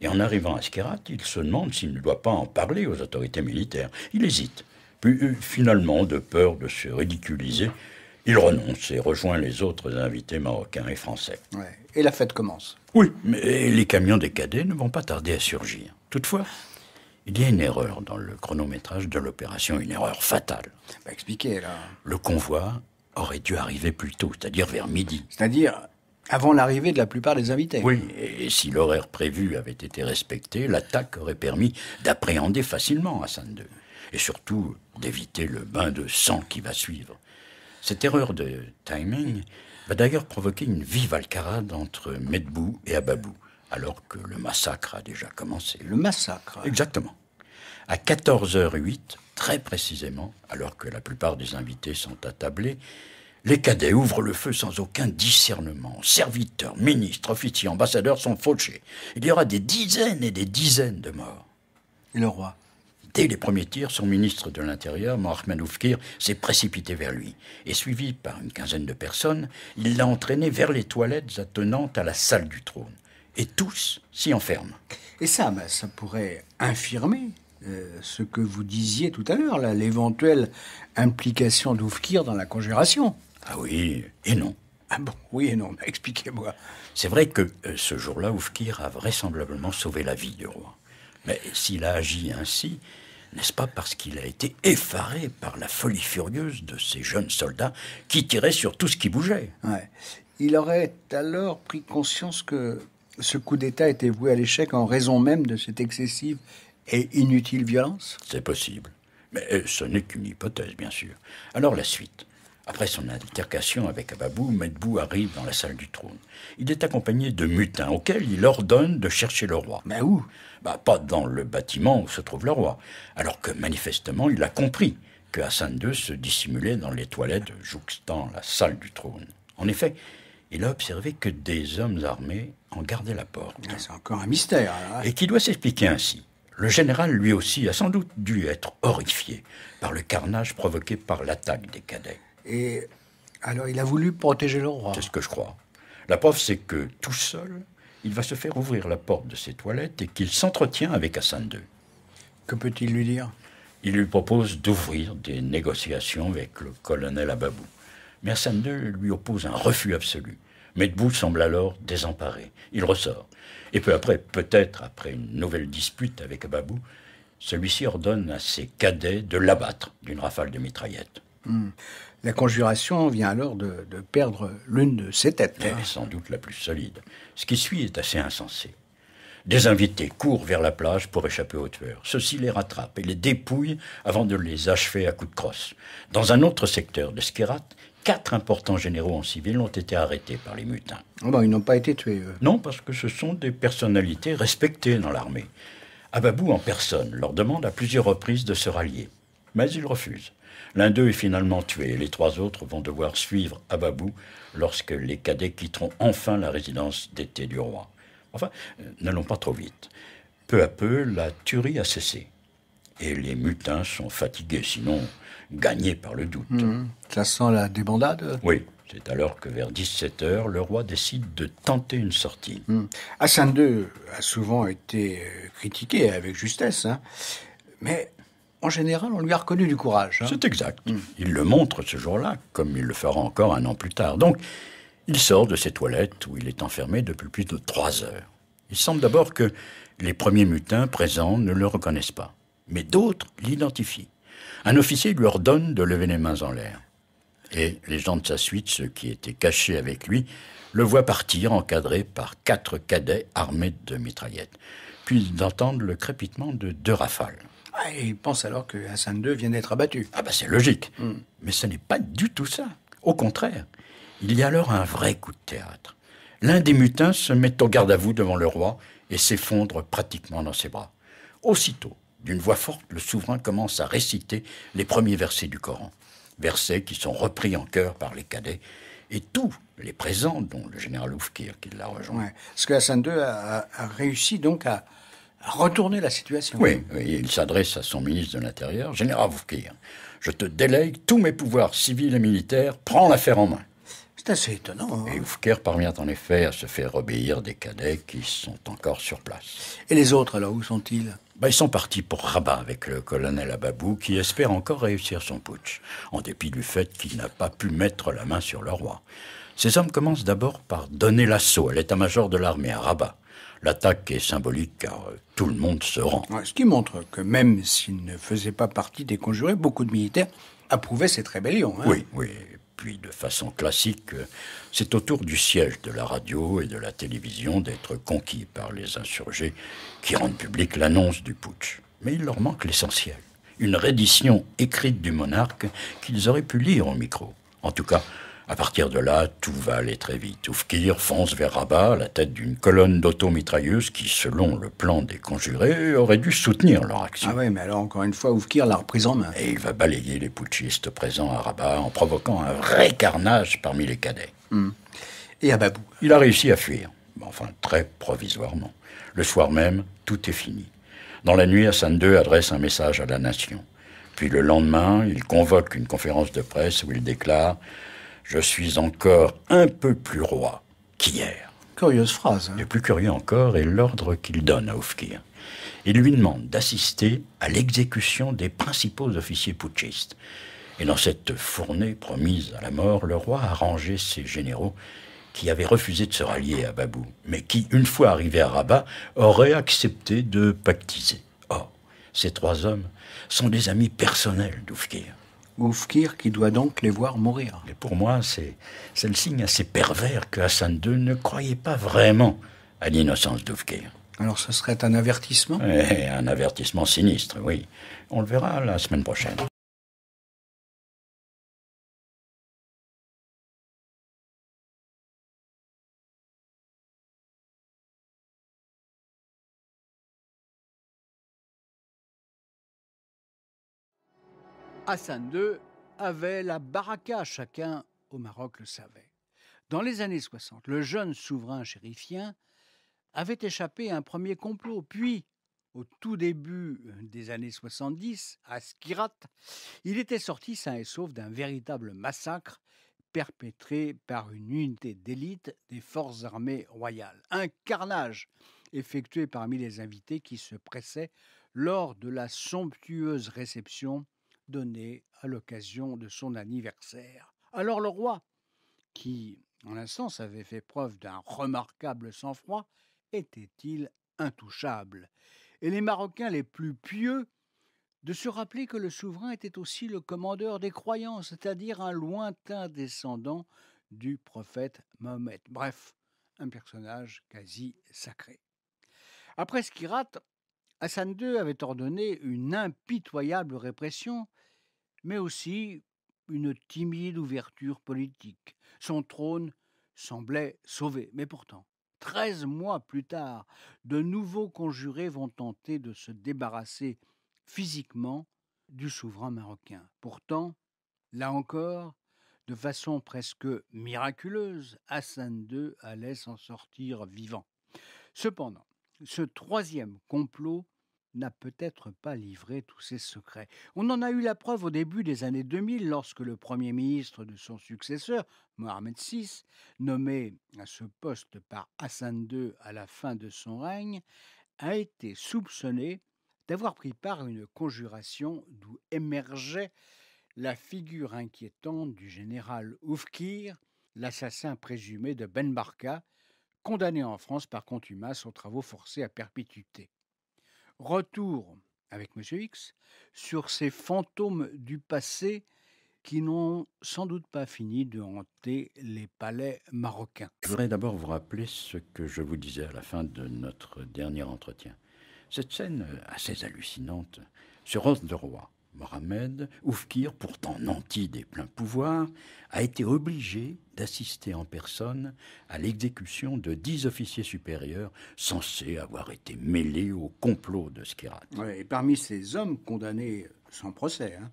et en arrivant à Skerat, il se demande s'il ne doit pas en parler aux autorités militaires. Il hésite. Puis euh, finalement, de peur de se ridiculiser, il renonce et rejoint les autres invités marocains et français. Et la fête commence. Oui, mais les camions des ne vont pas tarder à surgir. Toutefois, il y a une erreur dans le chronométrage de l'opération, une erreur fatale. Bah, expliquez, là. Le convoi aurait dû arriver plus tôt, c'est-à-dire vers midi. C'est-à-dire avant l'arrivée de la plupart des invités. Oui, et si l'horaire prévu avait été respecté, l'attaque aurait permis d'appréhender facilement Hassan II, et surtout d'éviter le bain de sang qui va suivre. Cette erreur de timing va d'ailleurs provoquer une vive alcarade entre Medbou et Ababou, alors que le massacre a déjà commencé. Le massacre Exactement. À 14h08, très précisément, alors que la plupart des invités sont attablés, les cadets ouvrent le feu sans aucun discernement. Serviteurs, ministres, officiers, ambassadeurs sont fauchés. Il y aura des dizaines et des dizaines de morts. le roi Dès les premiers tirs, son ministre de l'Intérieur, Mohamed Oufkir, s'est précipité vers lui. Et suivi par une quinzaine de personnes, il l'a entraîné vers les toilettes attenantes à la salle du trône. Et tous s'y enferment. Et ça, ben, ça pourrait infirmer euh, ce que vous disiez tout à l'heure, l'éventuelle implication d'Oufkir dans la congération. Ah oui, et non. Ah bon, oui et non, expliquez-moi. C'est vrai que euh, ce jour-là, Oufkir a vraisemblablement sauvé la vie du roi. Mais s'il a agi ainsi, n'est-ce pas parce qu'il a été effaré par la folie furieuse de ces jeunes soldats qui tiraient sur tout ce qui bougeait Il aurait alors pris conscience que ce coup d'État était voué à l'échec en raison même de cette excessive et inutile violence C'est possible. Mais euh, ce n'est qu'une hypothèse, bien sûr. Alors la suite. Après son altercation avec Ababou, Medbou arrive dans la salle du trône. Il est accompagné de mutins auxquels il ordonne de chercher le roi. Mais où bah, Pas dans le bâtiment où se trouve le roi, alors que manifestement il a compris que Hassan II se dissimulait dans les toilettes jouxtant la salle du trône. En effet, il a observé que des hommes armés en gardaient la porte. Ah, c'est encore un mystère. Et qui doit s'expliquer ainsi. Le général, lui aussi, a sans doute dû être horrifié par le carnage provoqué par l'attaque des cadets. Et alors, il a voulu protéger le roi. C'est ce que je crois. La preuve, c'est que tout seul, il va se faire ouvrir la porte de ses toilettes et qu'il s'entretient avec Hassan II. Que peut-il lui dire Il lui propose d'ouvrir des négociations avec le colonel Ababou. Mais Hassan II lui oppose un refus absolu. Medbou semble alors désemparé. Il ressort. Et peu après, peut-être après une nouvelle dispute avec Ababou, celui-ci ordonne à ses cadets de l'abattre d'une rafale de mitraillette. Hmm. La conjuration vient alors de, perdre l'une de ses têtes. Elle est sans doute la plus solide. Ce qui suit est assez insensé. Des invités courent vers la plage pour échapper aux tueurs. Ceux-ci les rattrapent et les dépouillent avant de les achever à coups de crosse. Dans un autre secteur de Skerat, quatre importants généraux en civil ont été arrêtés par les mutins. Ah ils n'ont pas été tués, eux. Non, parce que ce sont des personnalités respectées dans l'armée. Ababou en personne leur demande à plusieurs reprises de se rallier, mais ils refusent. L'un d'eux est finalement tué et les trois autres vont devoir suivre Ababou lorsque les cadets quitteront enfin la résidence d'été du roi. Enfin, euh, n'allons pas trop vite. Peu à peu, la tuerie a cessé. Et les mutins sont fatigués, sinon gagnés par le doute. Mmh. ça sent la débandade Oui, c'est alors que vers 17h, le roi décide de tenter une sortie. Mmh. Hassan II a souvent été critiqué avec justesse, hein. mais en général, on lui a reconnu du courage. Hein. C'est exact. Mm. Il le montre ce jour-là, comme il le fera encore un an plus tard. Donc, il sort de ses toilettes où il est enfermé depuis plus de trois heures. Il semble d'abord que les premiers mutins présents ne le reconnaissent pas, mais d'autres l'identifient. Un officier lui ordonne de lever les mains en l'air. Et les gens de sa suite, ceux qui étaient cachés avec lui, le voient partir encadré par quatre cadets armés de mitraillettes, puis ils entendent le crépitement de deux rafales. Ah, et il pense alors que Hassan II vient d'être abattu. Ah bah c'est logique. Hmm. Mais ce n'est pas du tout ça. Au contraire, il y a alors un vrai coup de théâtre. L'un des mutins se met au garde à vous devant le roi et s'effondre pratiquement dans ses bras. Aussitôt, d'une voix forte, le souverain commence à réciter les premiers versets du Coran. Versets qui sont repris en chœur par les cadets et tous les présents, dont le général Oufkir qui l'a rejoint. ce parce que Hassan II a réussi donc à, retourner la situation. Oui, il s'adresse à son ministre de l'Intérieur, Général Fouquier. Je te délègue tous mes pouvoirs civils et militaires, prends l'affaire en main. C'est assez étonnant. Hein. Et Oufker parvient en effet à se faire obéir des cadets qui sont encore sur place. Et les autres, là où sont-ils ben, Ils sont partis pour Rabat avec le colonel Ababou, qui espère encore réussir son putsch, en dépit du fait qu'il n'a pas pu mettre la main sur le roi. Ces hommes commencent d'abord par donner l'assaut à l'état-major de l'armée à Rabat. L'attaque est symbolique car euh, tout le monde se rend. ce qui montre que même s'il ne faisait pas partie des conjurés, beaucoup de militaires approuvaient cette rébellion. Hein. Oui, oui. puis de façon classique, euh, c'est autour du siège de la radio et de la télévision d'être conquis par les insurgés qui rendent public l'annonce du putsch. Mais il leur manque l'essentiel une reddition écrite du monarque qu'ils auraient pu lire au micro. En tout cas, à partir de là, tout va aller très vite. Oufkir fonce vers Rabat la tête d'une colonne d'automitrailleuses qui, selon le plan des conjurés, aurait dû soutenir leur action. Ah oui, mais alors encore une fois, Oufkir l'a reprise en main. Et il va balayer les putschistes présents à Rabat en provoquant un vrai carnage parmi les cadets. Hmm. Et à Babou Il a réussi à fuir, enfin très provisoirement. Le soir même, tout est fini. Dans la nuit, Hassan II adresse un message à la nation. Puis le lendemain, il convoque une conférence de presse où il déclare je suis encore un peu plus roi qu'hier. Curieuse phrase. Hein. Le plus curieux encore est l'ordre qu'il donne à Oufkir. Il lui demande d'assister à l'exécution des principaux officiers putschistes. Et dans cette fournée promise à la mort, le roi a rangé ses généraux qui avaient refusé de se rallier à Babou, mais qui, une fois arrivés à Rabat, auraient accepté de pactiser. Or, ces trois hommes sont des amis personnels d'Oufkir. Oufkir qui doit donc les voir mourir. Et pour moi, c'est le signe assez pervers que Hassan II ne croyait pas vraiment à l'innocence d'Oufkir. Alors ce serait un avertissement eh, Un avertissement sinistre, oui. On le verra la semaine prochaine. Hassan II avait la baraka, chacun au Maroc le savait. Dans les années 60, le jeune souverain chérifien avait échappé à un premier complot, puis au tout début euh, des années 70, à Skirat, il était sorti sain et sauf d'un véritable massacre perpétré par une unité d'élite des forces armées royales. Un carnage effectué parmi les invités qui se pressaient lors de la somptueuse réception donné à l'occasion de son anniversaire. Alors le roi, qui en un sens avait fait preuve d'un remarquable sang-froid, était-il intouchable Et les Marocains les plus pieux de se rappeler que le souverain était aussi le commandeur des croyants, c'est-à-dire un lointain descendant du prophète Mahomet. Bref, un personnage quasi sacré. Après ce qui rate, Hassan II avait ordonné une impitoyable répression, mais aussi une timide ouverture politique. Son trône semblait sauvé, mais pourtant, treize mois plus tard, de nouveaux conjurés vont tenter de se débarrasser physiquement du souverain marocain. Pourtant, là encore, de façon presque miraculeuse, Hassan II allait s'en sortir vivant. Cependant, ce troisième complot n'a peut-être pas livré tous ses secrets. On en a eu la preuve au début des années 2000 lorsque le Premier ministre de son successeur, Mohamed VI, nommé à ce poste par Hassan II à la fin de son règne, a été soupçonné d'avoir pris part à une conjuration d'où émergeait la figure inquiétante du général Oufkir, l'assassin présumé de Ben Barka, condamné en France par contumace aux travaux forcés à perpétuité. Retour avec M. X sur ces fantômes du passé qui n'ont sans doute pas fini de hanter les palais marocains. Je voudrais d'abord vous rappeler ce que je vous disais à la fin de notre dernier entretien. Cette scène euh, assez hallucinante, sur rose de roi, Mohamed, Oufkir, pourtant nanti des pleins pouvoirs, a été obligé d'assister en personne à l'exécution de dix officiers supérieurs censés avoir été mêlés au complot de Skirat. et parmi ces hommes condamnés sans procès, hein,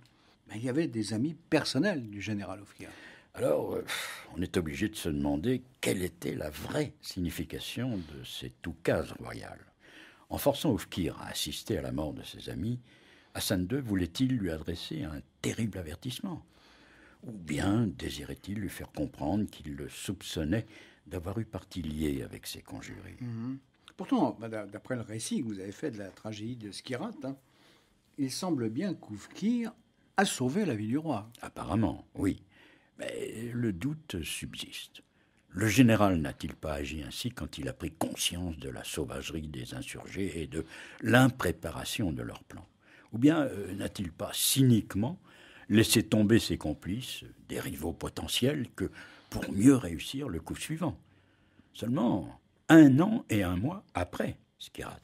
ben, il y avait des amis personnels du général Oufkir. Alors, euh, on est obligé de se demander quelle était la vraie signification de ces oukase royales. En forçant Oufkir à assister à la mort de ses amis, Hassan II voulait-il lui adresser un terrible avertissement Ou bien désirait-il lui faire comprendre qu'il le soupçonnait d'avoir eu partie liée avec ses conjurés mm-hmm. Pourtant, d'après le récit que vous avez fait de la tragédie de Skirat, hein, il semble bien qu'Oufkir a sauvé la vie du roi. Apparemment, oui. Mais le doute subsiste. Le général n'a-t-il pas agi ainsi quand il a pris conscience de la sauvagerie des insurgés et de l'impréparation de leur plan ou bien euh, n'a-t-il pas cyniquement laissé tomber ses complices, des rivaux potentiels, que pour mieux réussir le coup suivant Seulement un an et un mois après Skirat.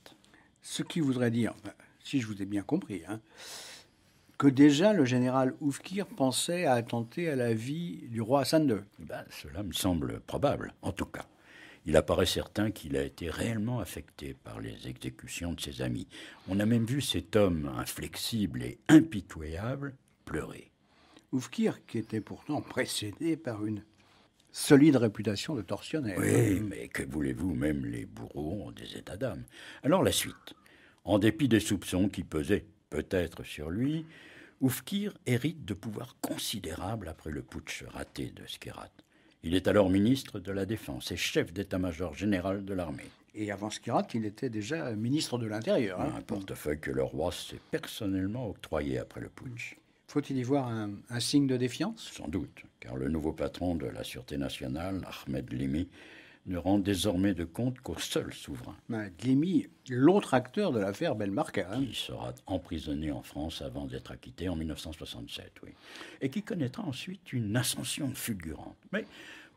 Ce qui voudrait dire, ben, si je vous ai bien compris, hein, que déjà le général Oufkir pensait à attenter à la vie du roi Hassan II. Eh ben, cela me semble probable, en tout cas il apparaît certain qu'il a été réellement affecté par les exécutions de ses amis. On a même vu cet homme inflexible et impitoyable pleurer. Oufkir, qui était pourtant précédé par une solide réputation de tortionnaire. Oui, mais que voulez-vous, même les bourreaux ont des états d'âme. Alors la suite. En dépit des soupçons qui pesaient peut-être sur lui, Oufkir hérite de pouvoirs considérables après le putsch raté de Skerat. Il est alors ministre de la Défense et chef d'état-major général de l'armée. Et avant Skirat, il était déjà ministre de l'Intérieur. Hein. Un portefeuille que le roi s'est personnellement octroyé après le putsch. Faut-il y voir un, un signe de défiance Sans doute, car le nouveau patron de la Sûreté nationale, Ahmed Limi, ne rend désormais de compte qu'au seul souverain. Ben, Glimy, l'autre acteur de l'affaire Belmarca. Hein. Qui sera emprisonné en France avant d'être acquitté en 1967, oui. Et qui connaîtra ensuite une ascension fulgurante. Mais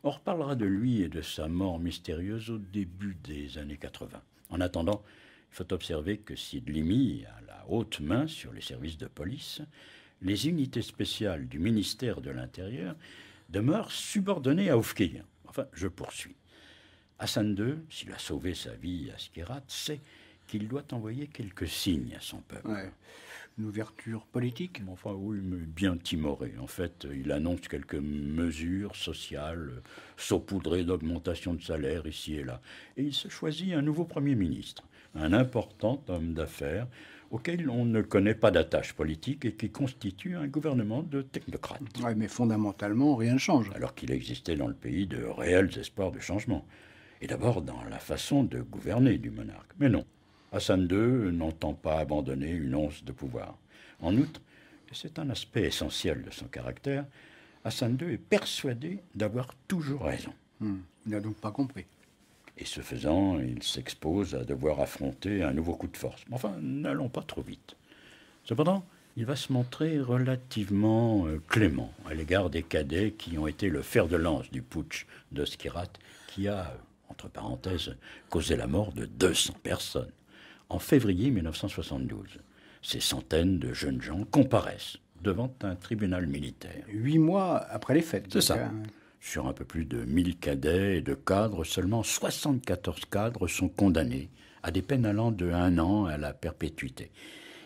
on reparlera de lui et de sa mort mystérieuse au début des années 80. En attendant, il faut observer que si Glimy a la haute main sur les services de police, les unités spéciales du ministère de l'Intérieur demeurent subordonnées à Ofkir. Enfin, je poursuis. Hassan II, s'il a sauvé sa vie à Skirat, sait qu'il doit envoyer quelques signes à son peuple. Une ouverture politique Enfin oui, bien timoré. En fait, il annonce quelques mesures sociales, saupoudrées d'augmentation de salaire ici et là. Et il se choisit un nouveau Premier ministre, un important homme d'affaires auquel on ne connaît pas d'attache politique et qui constitue un gouvernement de technocrates. Oui, mais fondamentalement, rien ne change. Alors qu'il existait dans le pays de réels espoirs de changement d'abord dans la façon de gouverner du monarque. Mais non, Hassan II n'entend pas abandonner une once de pouvoir. En outre, et c'est un aspect essentiel de son caractère, Hassan II est persuadé d'avoir toujours raison. Hmm, il n'a donc pas compris. Et ce faisant, il s'expose à devoir affronter un nouveau coup de force. Enfin, n'allons pas trop vite. Cependant, il va se montrer relativement euh, clément à l'égard des cadets qui ont été le fer de lance du putsch de Skirat, qui a euh, entre parenthèses, causé la mort de 200 personnes. En février 1972, ces centaines de jeunes gens comparaissent devant un tribunal militaire. Huit mois après les fêtes. C'est ça. Hein. Sur un peu plus de 1000 cadets et de cadres, seulement 74 cadres sont condamnés à des peines allant de un an à la perpétuité.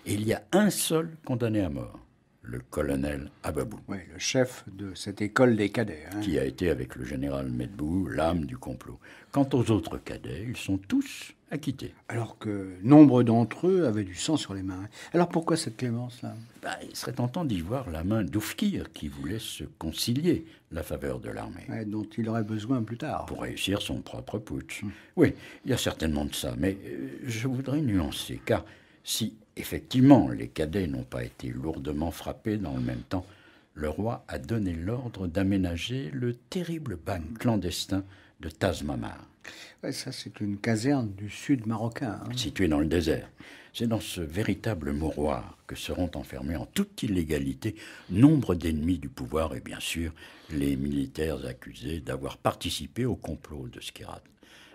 Et il y a un seul condamné à mort le colonel Ababou. Oui, le chef de cette école des cadets. Hein. Qui a été, avec le général Medbou, l'âme du complot. Quant aux autres cadets, ils sont tous acquittés. Alors que nombre d'entre eux avaient du sang sur les mains. Alors pourquoi cette clémence-là bah, Il serait tentant d'y voir la main d'Oufkir, qui voulait se concilier la faveur de l'armée. dont il aurait besoin plus tard. Pour réussir son propre putsch. Hum. Oui, il y a certainement de ça, mais euh, je voudrais nuancer, car si effectivement les cadets n'ont pas été lourdement frappés dans le même temps, le roi a donné l'ordre d'aménager le terrible bagne clandestin de Tazmamar. ça, c'est une caserne du sud marocain. Hein. Située dans le désert. C'est dans ce véritable mouroir que seront enfermés en toute illégalité nombre d'ennemis du pouvoir et bien sûr les militaires accusés d'avoir participé au complot de Skirat.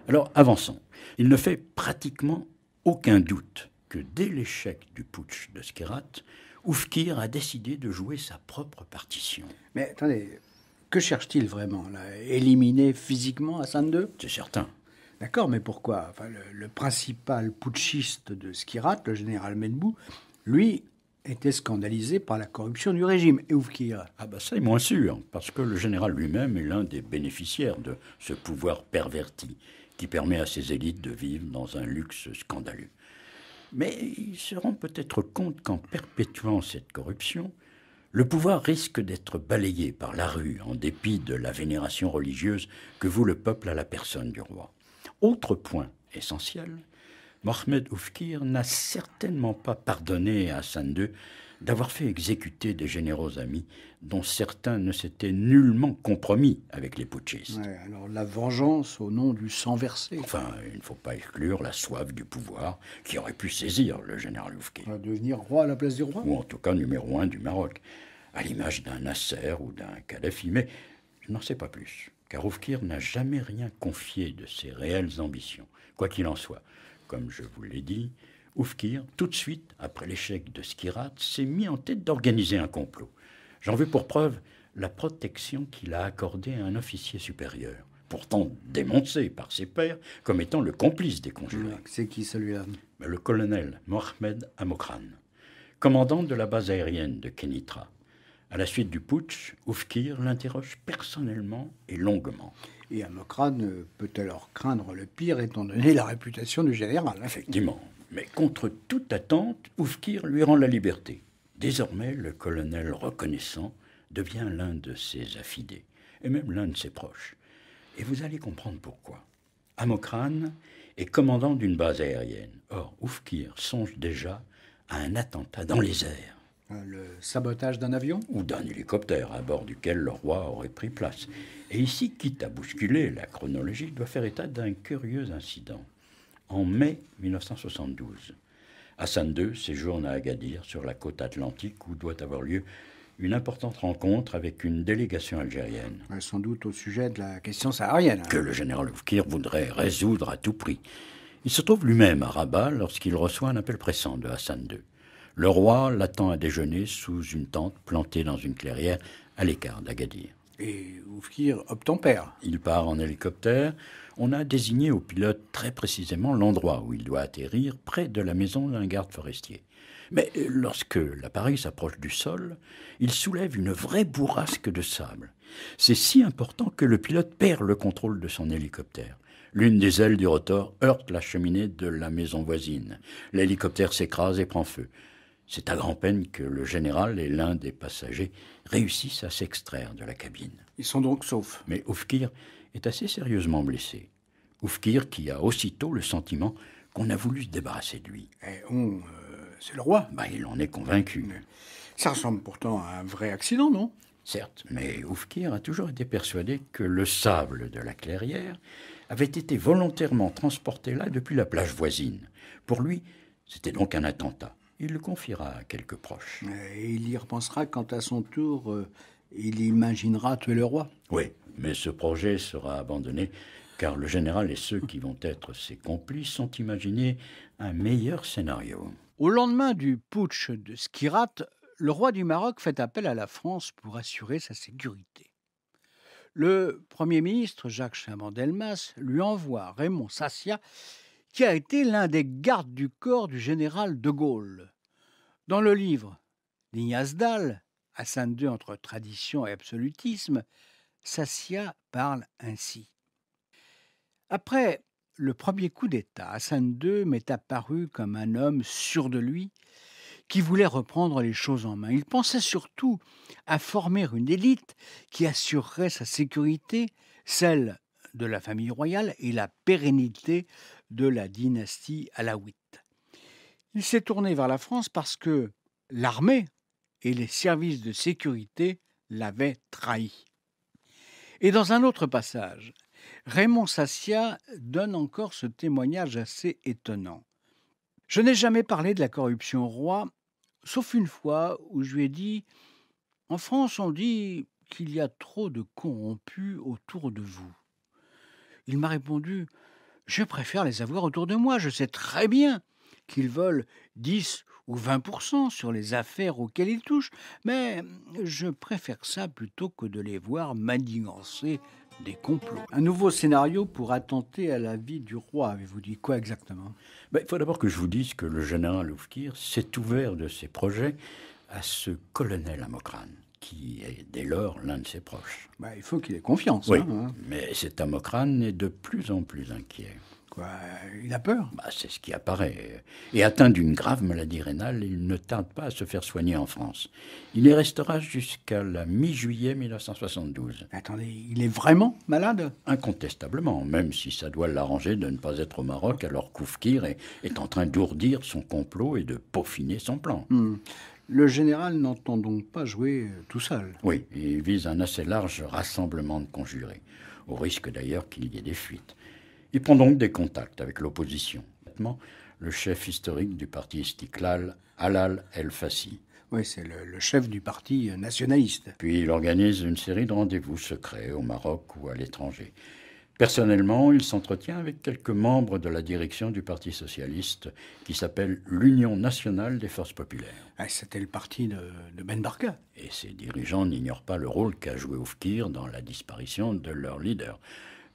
Alors avançons. Il ne fait pratiquement aucun doute que dès l'échec du putsch de Skirat, Oufkir a décidé de jouer sa propre partition. Mais attendez, que cherche-t-il vraiment Éliminer physiquement Hassan II C'est certain. D'accord, mais pourquoi enfin, le, principal putschiste de Skirat, le général Menbou, lui était scandalisé par la corruption du régime. Et Oufkir Ah bah ça est moins sûr, parce que le général lui-même est l'un des bénéficiaires de ce pouvoir perverti qui permet à ses élites de vivre dans un luxe scandaleux. Mais ils se rendent peut-être compte qu'en perpétuant cette corruption, le pouvoir risque d'être balayé par la rue en dépit de la vénération religieuse que voue le peuple à la personne du roi. Autre point essentiel, Mohamed Oufkir n'a certainement pas pardonné à Hassan d'avoir fait exécuter des généraux amis dont certains ne s'étaient nullement compromis avec les putschistes. alors la vengeance au nom du sang versé. Enfin, il ne faut pas exclure la soif du pouvoir qui aurait pu saisir le général Ouvkir. devenir roi à la place du roi Ou en tout cas numéro un du Maroc, à l'image d'un Nasser ou d'un Kadhafi. Mais je n'en sais pas plus, car Oufkir n'a jamais rien confié de ses réelles ambitions. Quoi qu'il en soit, comme je vous l'ai dit, Oufkir, tout de suite, après l'échec de Skirat, s'est mis en tête d'organiser un complot. J'en veux pour preuve la protection qu'il a accordée à un officier supérieur, pourtant dénoncé par ses pairs comme étant le complice des conjurés. C'est qui celui-là Le colonel Mohamed Amokran, commandant de la base aérienne de Kenitra. À la suite du putsch, Oufkir l'interroge personnellement et longuement. Et Amokran euh, peut alors craindre le pire étant donné la réputation du général. Effectivement. Mais contre toute attente, Oufkir lui rend la liberté. Désormais, le colonel reconnaissant devient l'un de ses affidés, et même l'un de ses proches. Et vous allez comprendre pourquoi. Amokran est commandant d'une base aérienne. Or, Oufkir songe déjà à un attentat dans les airs. Euh, le sabotage d'un avion Ou d'un hélicoptère à bord duquel le roi aurait pris place. Et ici, quitte à bousculer la chronologie, doit faire état d'un curieux incident en mai 1972. Hassan II séjourne à Agadir, sur la côte atlantique, où doit avoir lieu une importante rencontre avec une délégation algérienne. sans doute au sujet de la question saharienne. Hein. Que le général Oufkir voudrait résoudre à tout prix. Il se trouve lui-même à Rabat lorsqu'il reçoit un appel pressant de Hassan II. Le roi l'attend à déjeuner sous une tente plantée dans une clairière à l'écart d'Agadir. Et Oufkir obtempère. Il part en hélicoptère on a désigné au pilote très précisément l'endroit où il doit atterrir, près de la maison d'un garde forestier. Mais euh, lorsque l'appareil s'approche du sol, il soulève une vraie bourrasque de sable. C'est si important que le pilote perd le contrôle de son hélicoptère. L'une des ailes du rotor heurte la cheminée de la maison voisine. L'hélicoptère s'écrase et prend feu. C'est à grand-peine que le général et l'un des passagers réussissent à s'extraire de la cabine. Ils sont donc saufs. Mais Oufkir est assez sérieusement blessé. Oufkir qui a aussitôt le sentiment qu'on a voulu se débarrasser de lui. Eh, on, oh, euh, c'est le roi. Bah, il en est convaincu. Ça ressemble pourtant à un vrai accident, non Certes, mais Oufkir a toujours été persuadé que le sable de la clairière avait été volontairement transporté là depuis la plage voisine. Pour lui, c'était donc un attentat. Il le confiera à quelques proches. Et eh, il y repensera quand à son tour, euh, il imaginera tuer le roi. Oui, mais ce projet sera abandonné car le général et ceux qui vont être ses complices ont imaginé un meilleur scénario. Au lendemain du putsch de Skirat, le roi du Maroc fait appel à la France pour assurer sa sécurité. Le Premier ministre Jacques Chaban-Delmas lui envoie Raymond Sassia, qui a été l'un des gardes du corps du général de Gaulle. Dans le livre d'Ignace Dalle, II entre tradition et absolutisme, Sassia parle ainsi. Après le premier coup d'État, Hassan II m'est apparu comme un homme sûr de lui, qui voulait reprendre les choses en main. Il pensait surtout à former une élite qui assurerait sa sécurité, celle de la famille royale et la pérennité de la dynastie alaouite. Il s'est tourné vers la France parce que l'armée et les services de sécurité l'avaient trahi. Et dans un autre passage, Raymond Sassia donne encore ce témoignage assez étonnant. Je n'ai jamais parlé de la corruption au roi, sauf une fois où je lui ai dit En France, on dit qu'il y a trop de corrompus autour de vous. Il m'a répondu Je préfère les avoir autour de moi, je sais très bien qu'ils veulent 10 ou 20% sur les affaires auxquelles ils touchent, mais je préfère ça plutôt que de les voir manigancer des complots. Un nouveau scénario pour attenter à la vie du roi, avez-vous dit quoi exactement ben, Il faut d'abord que je vous dise que le général Oufkir s'est ouvert de ses projets à ce colonel Amokrane qui est dès lors l'un de ses proches. Ben, il faut qu'il ait confiance. Oui, hein, hein. mais cet Amokrane est de plus en plus inquiet. Il a peur. Bah, c'est ce qui apparaît. Et atteint d'une grave maladie rénale, il ne tarde pas à se faire soigner en France. Il y restera jusqu'à la mi-juillet 1972. Attendez, il est vraiment malade Incontestablement, même si ça doit l'arranger de ne pas être au Maroc alors qu'Oufkir est, en train d'ourdir son complot et de peaufiner son plan. Hmm. Le général n'entend donc pas jouer euh, tout seul. Oui, il vise un assez large rassemblement de conjurés, au risque d'ailleurs qu'il y ait des fuites. Il prend donc des contacts avec l'opposition. Le chef historique du parti Istiklal, Alal El-Fassi. Oui, c'est le, chef du parti nationaliste. Puis il organise une série de rendez-vous secrets au Maroc ou à l'étranger. Personnellement, il s'entretient avec quelques membres de la direction du Parti socialiste qui s'appelle l'Union nationale des forces populaires. Ah, C'était le parti de, de, Ben Barka. Et ses dirigeants n'ignorent pas le rôle qu'a joué Oufkir dans la disparition de leur leader.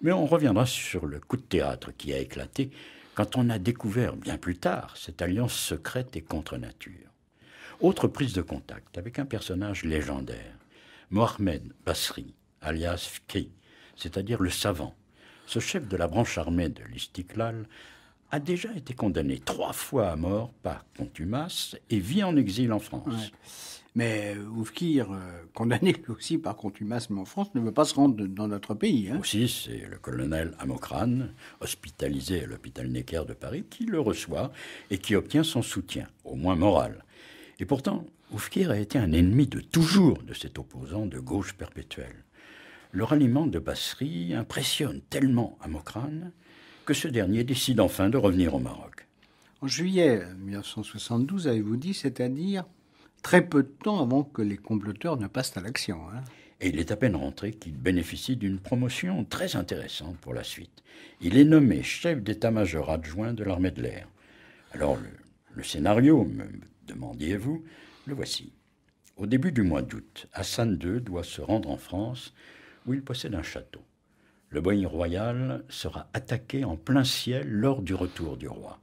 Mais on reviendra sur le coup de théâtre qui a éclaté quand on a découvert bien plus tard cette alliance secrète et contre nature. Autre prise de contact avec un personnage légendaire, Mohamed Basri, alias Fki, c'est-à-dire le savant. Ce chef de la branche armée de l'Istiklal a déjà été condamné trois fois à mort par contumace et vit en exil en France. Mais euh, Oufkir, euh, condamné aussi par contumace en France, ne veut pas se rendre dans notre pays. Hein. Aussi, c'est le colonel Amokran, hospitalisé à l'hôpital Necker de Paris, qui le reçoit et qui obtient son soutien, au moins moral. Et pourtant, Oufkir a été un ennemi de toujours de cet opposant de gauche perpétuelle. Le ralliement de basserie impressionne tellement Amokran que ce dernier décide enfin de revenir au Maroc. En juillet 1972, avez-vous dit, c'est-à-dire très peu de temps avant que les comploteurs ne passent à l'action. Hein. Et il est à peine rentré qu'il bénéficie d'une promotion très intéressante pour la suite. Il est nommé chef d'état-major adjoint de l'armée de l'air. Alors le, scénario, me demandiez-vous, le voici. Au début du mois d'août, Hassan II doit se rendre en France où il possède un château. Le Boeing Royal sera attaqué en plein ciel lors du retour du roi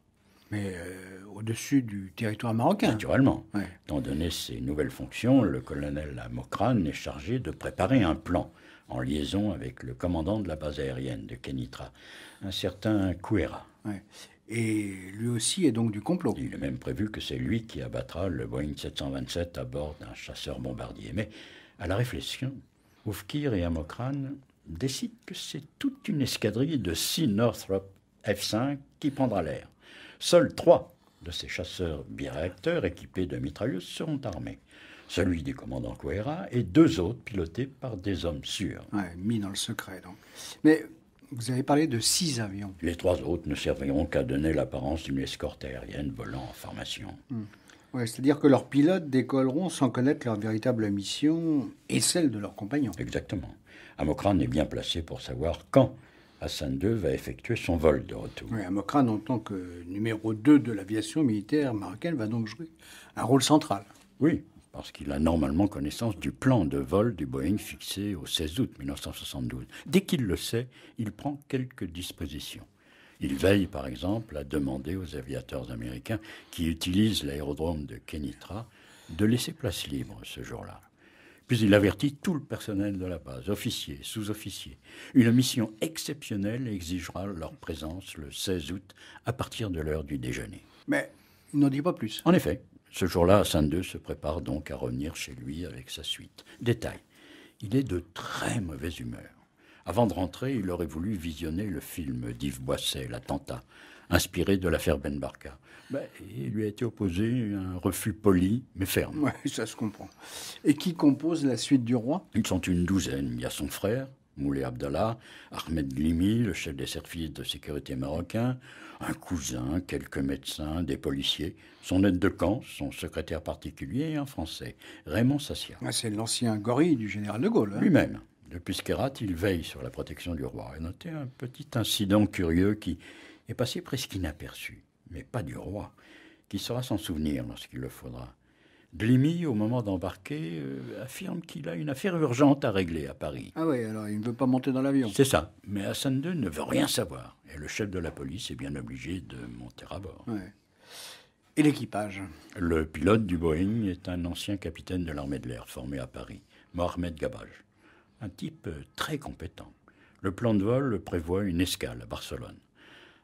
mais euh, au-dessus du territoire marocain. Naturellement. Tant donné ses nouvelles fonctions, le colonel Amokran est chargé de préparer un plan en liaison avec le commandant de la base aérienne de Kenitra, un certain Kouera. Et lui aussi est donc du complot. Il est même prévu que c'est lui qui abattra le Boeing 727 à bord d'un chasseur-bombardier. Mais à la réflexion, Oufkir et Amokran décident que c'est toute une escadrille de six Northrop F-5 qui prendra l'air. Seuls trois de ces chasseurs bi-réacteurs équipés de mitrailleuses seront armés. Celui du commandant Coera et deux autres pilotés par des hommes sûrs. mis dans le secret, Mais vous avez parlé de six avions. Les trois autres ne serviront qu'à donner l'apparence d'une escorte aérienne volant en formation. Hmm. Ouais, C'est-à-dire que leurs pilotes décolleront sans connaître leur véritable mission et celle de leurs compagnons. Exactement. Amokran est bien placé pour savoir quand Hassan II va effectuer son vol de retour. Oui, Amokran, en tant que numéro 2 de l'aviation militaire marocaine, va donc jouer un rôle central. Oui, parce qu'il a normalement connaissance du plan de vol du Boeing fixé au 16 août 1972. Dès qu'il le sait, il prend quelques dispositions. Il veille par exemple à demander aux aviateurs américains qui utilisent l'aérodrome de Kenitra de laisser place libre ce jour-là. Puis il avertit tout le personnel de la base, officiers, sous-officiers. Une mission exceptionnelle exigera leur présence le 16 août à partir de l'heure du déjeuner. Mais il n'en dit pas plus. En effet, ce jour-là, Saint deux se prépare donc à revenir chez lui avec sa suite. Détail, il est de très mauvaise humeur. Avant de rentrer, il aurait voulu visionner le film d'Yves Boisset, L'attentat, inspiré de l'affaire Ben Barka. il bah, lui a été opposé un refus poli, mais ferme. Oui, ça se comprend. Et qui compose la suite du roi Ils sont une douzaine. Il y a son frère, Moulay Abdallah, Ahmed Limi, le chef des services de sécurité marocain, un cousin, quelques médecins, des policiers, son aide de camp, son secrétaire particulier et un Français, Raymond Sassia. Ah, c'est l'ancien gorille du général de Gaulle. Hein. Lui-même. Depuis Skerat, il veille sur la protection du roi. Et notez un petit incident curieux qui est passé presque inaperçu, mais pas du roi, qui sera s'en souvenir lorsqu'il le faudra. Blimi, au moment d'embarquer, euh, affirme qu'il a une affaire urgente à régler à Paris. Ah oui, alors il ne veut pas monter dans l'avion. C'est ça. Mais Hassan II ne veut rien savoir. Et le chef de la police est bien obligé de monter à bord. Et l'équipage Le pilote du Boeing est un ancien capitaine de l'armée de l'air formé à Paris, Mohamed Gabage. Un type euh, très compétent. Le plan de vol prévoit une escale à Barcelone.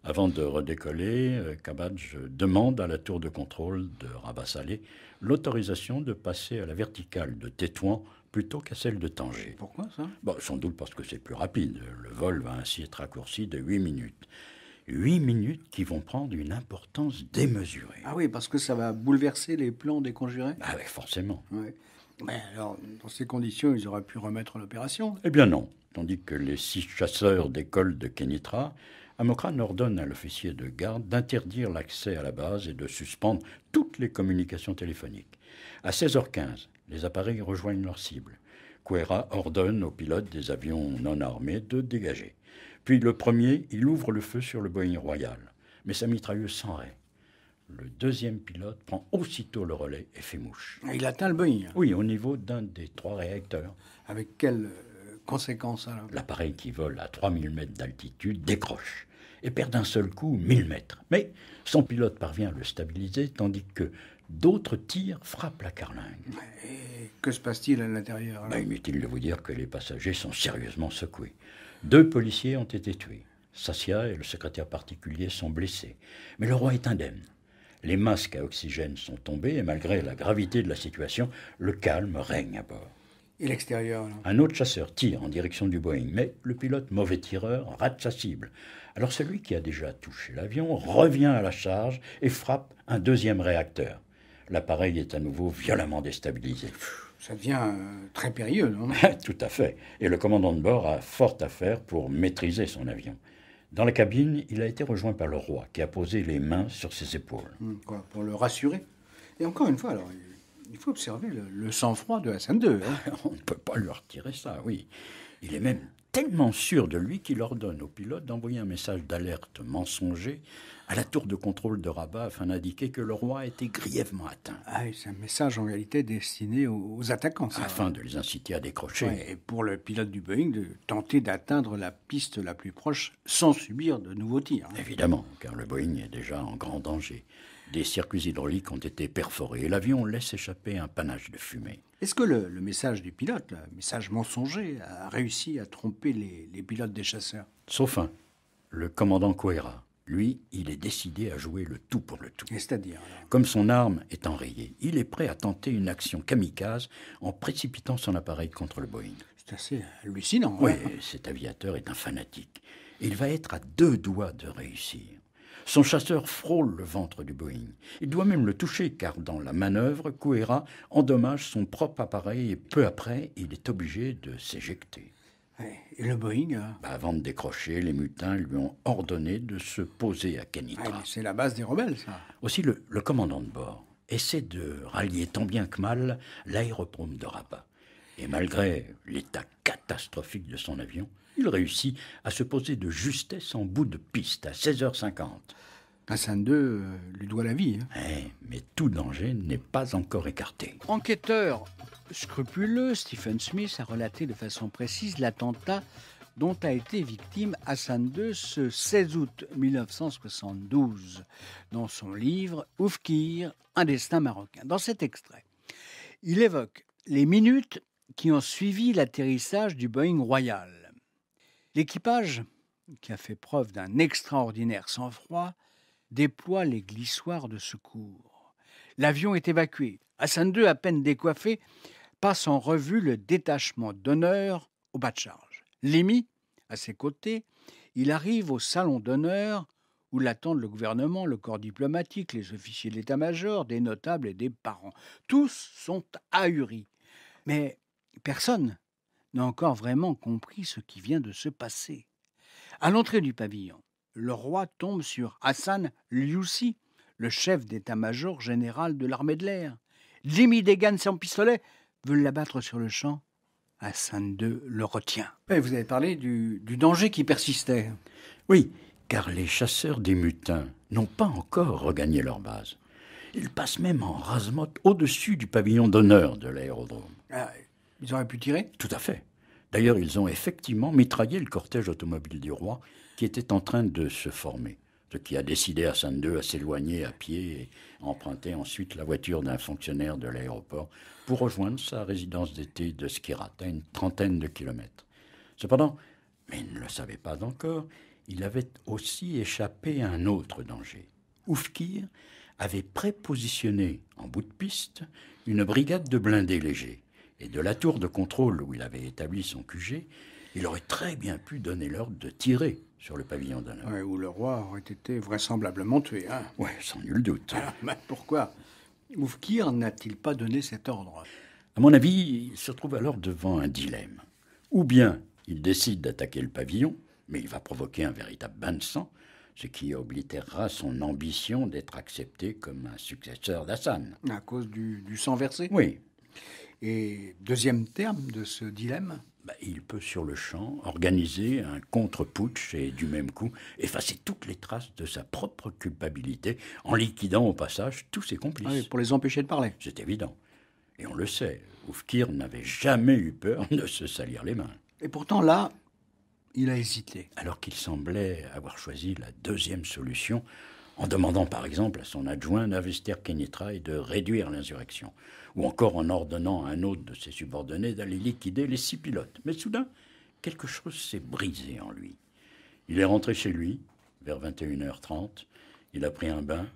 Avant de redécoller, euh, Kabadj demande à la tour de contrôle de Rabat-Salé l'autorisation de passer à la verticale de Tétouan plutôt qu'à celle de Tanger. Pourquoi ça Sans doute parce que c'est plus rapide. Le vol va ainsi être raccourci de 8 minutes. 8 minutes qui vont prendre une importance démesurée. Ah oui, parce que ça va bouleverser les plans des conjurés Ah oui, forcément. Mais alors, dans ces conditions, ils auraient pu remettre l'opération Eh bien non. Tandis que les six chasseurs d'école de Kenitra Amokran ordonne à l'officier de garde d'interdire l'accès à la base et de suspendre toutes les communications téléphoniques. À 16h15, les appareils rejoignent leur cible. Cuera ordonne aux pilotes des avions non armés de dégager. Puis le premier, il ouvre le feu sur le Boeing Royal, mais sa mitrailleuse s'enraye. Le deuxième pilote prend aussitôt le relais et fait mouche. Il atteint le Boeing Oui, au niveau d'un des trois réacteurs. Avec quel euh, conséquence hein. L'appareil qui vole à 3000 mètres d'altitude décroche et perd d'un seul coup 1000 mètres. Mais son pilote parvient à le stabiliser tandis que d'autres tirs frappent la carlingue. que se passe-t-il à l'intérieur bah, Inutile de vous dire que les passagers sont sérieusement secoués. Deux policiers ont été tués. Sassia et le secrétaire particulier sont blessés. Mais le roi est indemne. Les masques à oxygène sont tombés et malgré la gravité de la situation, le calme règne à bord. Et l'extérieur Un autre chasseur tire en direction du Boeing, mais le pilote, mauvais tireur, rate sa cible. Alors celui qui a déjà touché l'avion revient à la charge et frappe un deuxième réacteur. L'appareil est à nouveau violemment déstabilisé. Ça devient euh, très périlleux, non Tout à fait. Et le commandant de bord a fort à faire pour maîtriser son avion. Dans la cabine, il a été rejoint par le roi, qui a posé les mains sur ses épaules. Hmm, pour le rassurer Et encore une fois, alors, il faut observer le, sang-froid de Hassan II. Hein. On ne peut pas lui retirer ça, oui. Il est même tellement sûr de lui qu'il ordonne au pilote d'envoyer un message d'alerte mensonger à la tour de contrôle de Rabat afin d'indiquer que le roi était grièvement atteint. Ah, c'est un message en réalité destiné aux, attaquants. Afin de les inciter à décrocher. et pour le pilote du Boeing, de tenter d'atteindre la piste la plus proche sans subir de nouveaux tirs. Hein. Évidemment, car le Boeing est déjà en grand danger des circuits hydrauliques ont été perforés et l'avion laisse échapper un panache de fumée. Est-ce que le, message du pilote, le message mensonger, a réussi à tromper les, pilotes des chasseurs Sauf un, le commandant Coera. Lui, il est décidé à jouer le tout pour le tout. C'est-à-dire Comme son arme est enrayée, il est prêt à tenter une action kamikaze en précipitant son appareil contre le Boeing. C'est assez hallucinant. Hein oui, cet aviateur est un fanatique. Il va être à deux doigts de réussir. Son chasseur frôle le ventre du Boeing. Il doit même le toucher car dans la manœuvre, Coera endommage son propre appareil et peu après, il est obligé de s'éjecter. Et le Boeing euh bah, Avant de décrocher, les mutins lui ont ordonné de se poser à Kenitra. c'est la base des rebelles, ça. Aussi, le, commandant de bord essaie de rallier tant bien que mal l'aéroprome de Rabat. Et malgré l'état catastrophique de son avion, il réussit à se poser de justesse en bout de piste à 16h50. Hassan II euh, lui doit la vie. Hein. Eh, mais tout danger n'est pas encore écarté. Enquêteur scrupuleux, Stephen Smith a relaté de façon précise l'attentat dont a été victime Hassan II ce 16 août 1972 dans son livre Oufkir, un destin marocain. Dans cet extrait, il évoque les minutes qui ont suivi l'atterrissage du Boeing Royal. L'équipage, qui a fait preuve d'un extraordinaire sang-froid, déploie les glissoirs de secours. L'avion est évacué. Hassan II, à peine décoiffé, passe en revue le détachement d'honneur au bas de charge. Lémy, à ses côtés, il arrive au salon d'honneur où l'attendent le gouvernement, le corps diplomatique, les officiers de l'état-major, des notables et des parents. Tous sont ahuris. Mais personne n'a encore vraiment compris ce qui vient de se passer. À l'entrée du pavillon, le roi tombe sur Hassan Liusi, le chef d'état-major général de l'armée de l'air. Jimmy Degan sans pistolet, veut l'abattre sur le champ. Hassan II le retient. Eh, vous avez parlé du, danger qui persistait. Oui, car les chasseurs des mutins n'ont pas encore regagné leur base. Ils passent même en rasemotte au-dessus du pavillon d'honneur de l'aérodrome. Ah, ils auraient pu tirer Tout à fait. D'ailleurs, ils ont effectivement mitraillé le cortège automobile du roi qui était en train de se former, ce qui a décidé Hassan II à s'éloigner à pied et emprunter ensuite la voiture d'un fonctionnaire de l'aéroport pour rejoindre sa résidence d'été de Skirat, à une trentaine de kilomètres. Cependant, mais il ne le savait pas encore, il avait aussi échappé à un autre danger. Oufkir avait prépositionné en bout de piste une brigade de blindés légers et de la tour de contrôle où il avait établi son QG, il aurait très bien pu donner l'ordre de tirer sur le pavillon d'honneur. où le roi aurait été vraisemblablement tué. Hein oui, sans nul doute. Ah, mais pourquoi Moufkir n'a-t-il pas donné cet ordre À mon avis, il se trouve alors devant un dilemme. Ou bien il décide d'attaquer le pavillon, mais il va provoquer un véritable bain de sang, ce qui oblitérera son ambition d'être accepté comme un successeur d'Hassan. À cause du, du sang versé Oui. Et deuxième terme de ce dilemme bah, Il peut sur le champ organiser un contre-putsch et du même coup effacer toutes les traces de sa propre culpabilité en liquidant au passage tous ses complices. Ah pour les empêcher de parler. C'est évident. Et on le sait, Oufkir n'avait jamais eu peur de se salir les mains. Et pourtant là, il a hésité. Alors qu'il semblait avoir choisi la deuxième solution en demandant par exemple à son adjoint Navester Kenitra, de réduire l'insurrection ou encore en ordonnant à un autre de ses subordonnés d'aller liquider les six pilotes. Mais soudain, quelque chose s'est brisé en lui. Il est rentré chez lui, vers 21h30, il a pris un bain,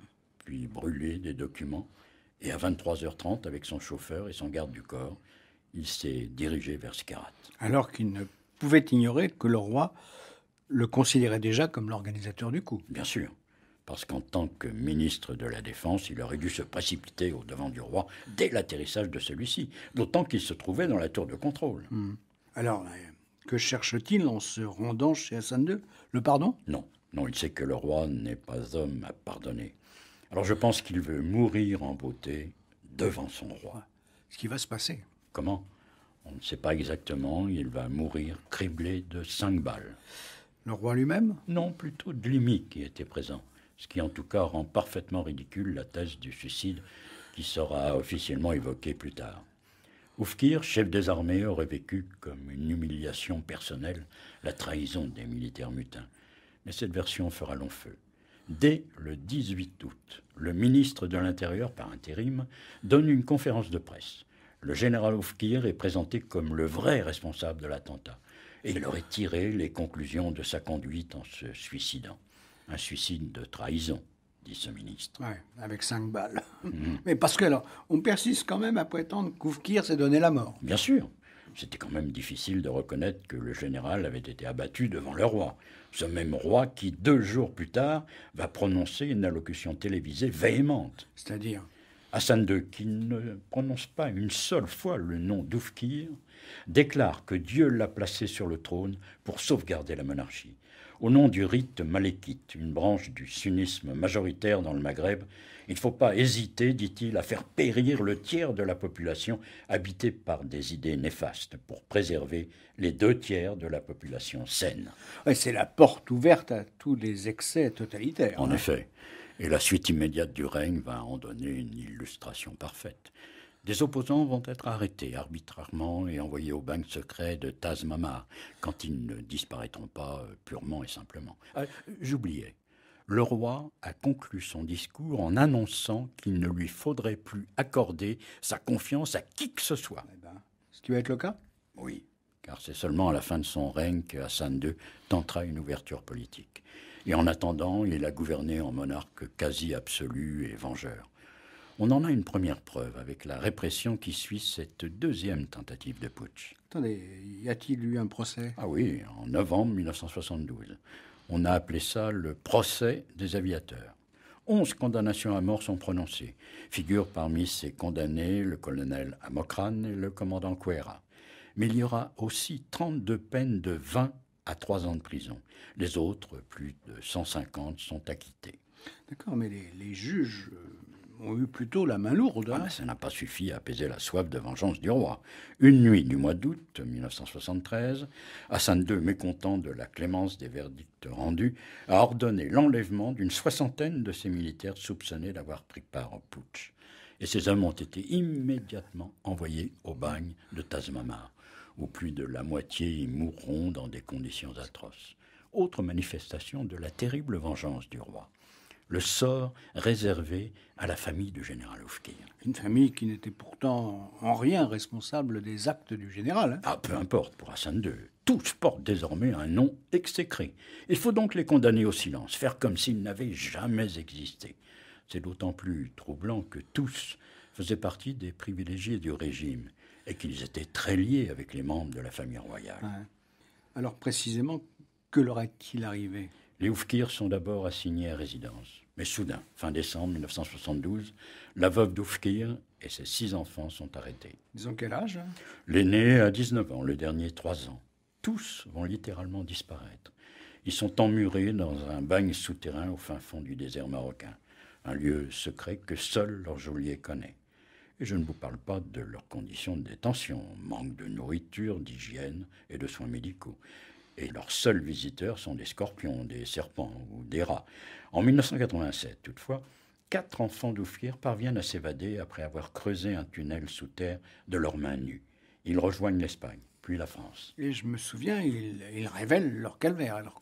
puis brûlé des documents, et à 23h30, avec son chauffeur et son garde du corps, il s'est dirigé vers Scarat. Alors qu'il ne pouvait ignorer que le roi le considérait déjà comme l'organisateur du coup. Bien sûr parce qu'en tant que ministre de la Défense, il aurait dû se précipiter au devant du roi dès l'atterrissage de celui-ci, d'autant qu'il se trouvait dans la tour de contrôle. Hmm. Alors, euh, que cherche-t-il en se rendant chez Hassan II Le pardon Non, non, il sait que le roi n'est pas homme à pardonner. Alors je pense qu'il veut mourir en beauté devant son roi. Ce qui va se passer. Comment On ne sait pas exactement, il va mourir criblé de cinq balles. Le roi lui-même Non, plutôt Glimi qui était présent ce qui en tout cas rend parfaitement ridicule la thèse du suicide qui sera officiellement évoquée plus tard. Oufkir, chef des armées, aurait vécu comme une humiliation personnelle la trahison des militaires mutins. Mais cette version fera long feu. Dès le 18 août, le ministre de l'Intérieur par intérim donne une conférence de presse. Le général Oufkir est présenté comme le vrai responsable de l'attentat et il aurait tiré les conclusions de sa conduite en se suicidant un suicide de trahison, dit ce ministre. Oui, avec cinq balles. Mhm. Mais parce que on persiste quand même à prétendre qu'Oufkir s'est donné la mort. Bien sûr. C'était quand même difficile de reconnaître que le général avait été abattu devant le roi. Ce même roi qui, deux jours plus tard, va prononcer une allocution télévisée véhémente. C'est-à-dire Hassan II, qui ne prononce pas une seule fois le nom d'Oufkir, déclare que Dieu l'a placé sur le trône pour sauvegarder la monarchie au nom du rite malékite, une branche du sunnisme majoritaire dans le Maghreb, il ne faut pas hésiter, dit-il, à faire périr le tiers de la population habitée par des idées néfastes pour préserver les deux tiers de la population saine. c'est la porte ouverte à tous les excès totalitaires. En hein. effet. Et la suite immédiate du règne va en donner une illustration parfaite. Des opposants vont être arrêtés arbitrairement et envoyés au de secret de Tazmamar, quand ils ne disparaîtront pas euh, purement et simplement. Euh, j'oubliais. Le roi a conclu son discours en annonçant qu'il ne lui faudrait plus accorder sa confiance à qui que ce soit. Eh ben, ce qui va être le cas Oui, car c'est seulement à la fin de son règne que Hassan II tentera une ouverture politique. Et en attendant, il a gouverné en monarque quasi absolu et vengeur. On en a une première preuve avec la répression qui suit cette deuxième tentative de putsch. Attendez, y a-t-il eu un procès Ah oui, en novembre 1972. On a appelé ça le procès des aviateurs. Onze condamnations à mort sont prononcées. Figurent parmi ces condamnés le colonel Amokran et le commandant Cuera. Mais il y aura aussi 32 peines de 20 à 3 ans de prison. Les autres, plus de 150, sont acquittés. D'accord, mais les juges euh, ont eu plutôt la main lourde. Hein. Ah, ça n'a pas suffi à apaiser la soif de vengeance du roi. Une nuit du mois d'août 1973, Hassan II, mécontent de la clémence des verdicts rendus, a ordonné l'enlèvement d'une soixantaine de ses militaires soupçonnés d'avoir pris part au putsch. Et ces hommes ont été immédiatement envoyés au bagne de Tazmamar, où plus de la moitié y mourront dans des conditions atroces. Autre manifestation de la terrible vengeance du roi le sort réservé à la famille du général Oufkir. Une famille qui n'était pourtant en rien responsable des actes du général. Hein. Ah, peu importe, pour Hassan II, tous portent désormais un nom exécré. Il faut donc les condamner au silence, faire comme s'ils n'avaient jamais existé. C'est d'autant plus troublant que tous faisaient partie des privilégiés du régime et qu'ils étaient très liés avec les membres de la famille royale. Alors précisément, que leur est-il arrivé les Oufkirs sont d'abord assignés à résidence. Mais soudain, fin décembre 1972, la veuve d'Oufkir et ses six enfants sont arrêtés. Ils quel âge L'aîné a 19 ans, le dernier 3 ans. Tous vont littéralement disparaître. Ils sont emmurés dans un bagne souterrain au fin fond du désert marocain, un lieu secret que seul leur geôlier connaît. Et je ne vous parle pas de leurs conditions de détention, manque de nourriture, d'hygiène et de soins médicaux et leurs seuls visiteurs sont des scorpions, des serpents ou des rats. En 1987, toutefois, quatre enfants d'Ouflière parviennent à s'évader après avoir creusé un tunnel sous terre de leurs mains nues. Ils rejoignent l'Espagne, puis la France. Et je me souviens, ils, révèlent leur calvaire. Alors,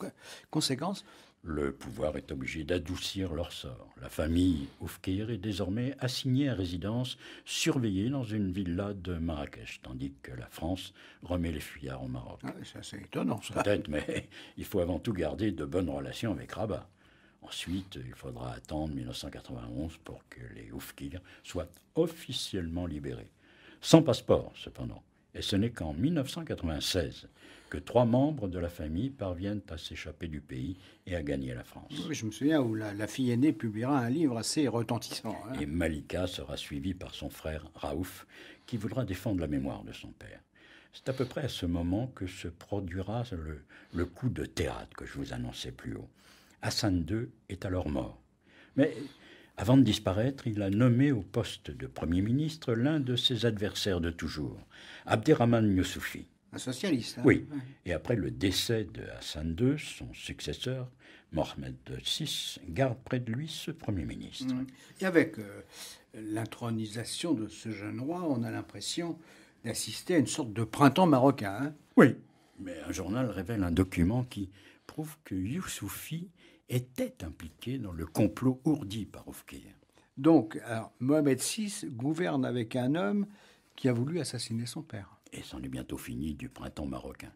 conséquence, le pouvoir est obligé d'adoucir leur sort. La famille Oufkir est désormais assignée à résidence, surveillée dans une villa de Marrakech, tandis que la France remet les fuyards au Maroc. Ah, ça, c'est étonnant, ça. Peut-être, mais il faut avant tout garder de bonnes relations avec Rabat. Ensuite, il faudra attendre 1991 pour que les Oufkir soient officiellement libérés. Sans passeport, cependant. Et ce n'est qu'en 1996 que trois membres de la famille parviennent à s'échapper du pays et à gagner la France. je me souviens où la, fille aînée publiera un livre assez retentissant. Hein. Et Malika sera suivie par son frère Raouf, qui voudra défendre la mémoire de son père. C'est à peu près à ce moment que se produira le, coup de théâtre que je vous annonçais plus haut. Hassan II est alors mort. Mais avant de disparaître, il a nommé au poste de Premier ministre l'un de ses adversaires de toujours, Abderrahman Youssoufi socialiste. Hein. Oui. Et après le décès de Hassan II, son successeur, Mohamed VI, garde près de lui ce Premier ministre. Mmh. Et avec euh, l'intronisation de ce jeune roi, on a l'impression d'assister à une sorte de printemps marocain. Hein. Oui. Mais un journal révèle un document qui prouve que Youssoufi était impliqué dans le complot ourdi par Oufkir. Donc, Mohamed VI gouverne avec un homme qui a voulu assassiner son père et c'en est bientôt fini du printemps marocain.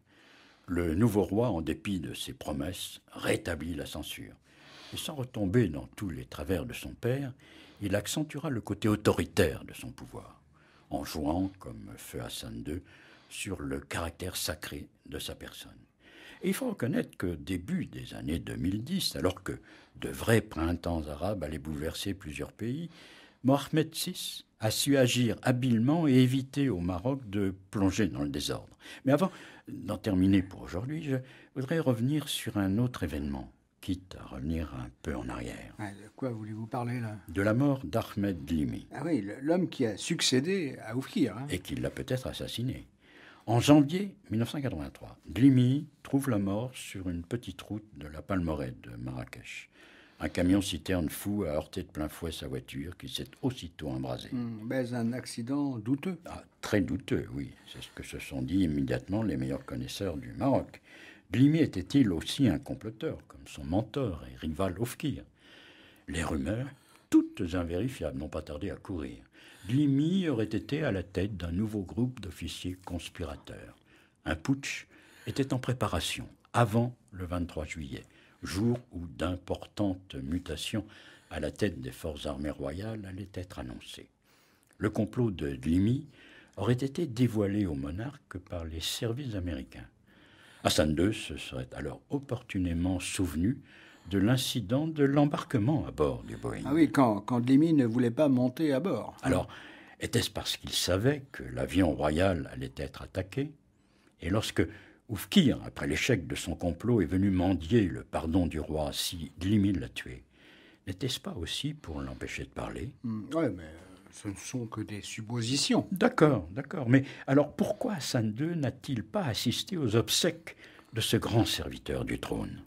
Le nouveau roi, en dépit de ses promesses, rétablit la censure. Et sans retomber dans tous les travers de son père, il accentuera le côté autoritaire de son pouvoir, en jouant, comme feu Hassan II, sur le caractère sacré de sa personne. Et il faut reconnaître que début des années 2010, alors que de vrais printemps arabes allaient bouleverser plusieurs pays, Mohamed VI a su agir habilement et éviter au Maroc de plonger dans le désordre. Mais avant d'en terminer pour aujourd'hui, je voudrais revenir sur un autre événement, quitte à revenir un peu en arrière. de quoi voulez-vous parler là De la mort d'Ahmed Limi. Ah oui, l'homme qui a succédé à Oufkir. Hein. Et qui l'a peut-être assassiné. En janvier 1983, Glimi trouve la mort sur une petite route de la Palmeraie de Marrakech. Un camion-citerne fou a heurté de plein fouet sa voiture qui s'est aussitôt embrasée. Hmm, mais un accident douteux. Ah, très douteux, oui. C'est ce que se sont dit immédiatement les meilleurs connaisseurs du Maroc. Glimi était-il aussi un comploteur, comme son mentor et rival Ofkir Les rumeurs, toutes invérifiables, n'ont pas tardé à courir. Glimi aurait été à la tête d'un nouveau groupe d'officiers conspirateurs. Un putsch était en préparation, avant le 23 juillet jour où d'importantes mutations à la tête des forces armées royales allaient être annoncées. Le complot de Dlimi aurait été dévoilé au monarque par les services américains. Hassan II se serait alors opportunément souvenu de l'incident de l'embarquement à bord du Boeing. Ah oui, quand, quand Dlimi ne voulait pas monter à bord. Alors, était-ce parce qu'il savait que l'avion royal allait être attaqué Et lorsque Oufkir, après l'échec de son complot, est venu mendier le pardon du roi si Glimil l'a tué. N'était-ce pas aussi pour l'empêcher de parler mm, Oui, mais euh, ce ne sont que des suppositions. D'accord, d'accord. Mais alors pourquoi Hassan II n'a-t-il pas assisté aux obsèques de ce grand serviteur du trône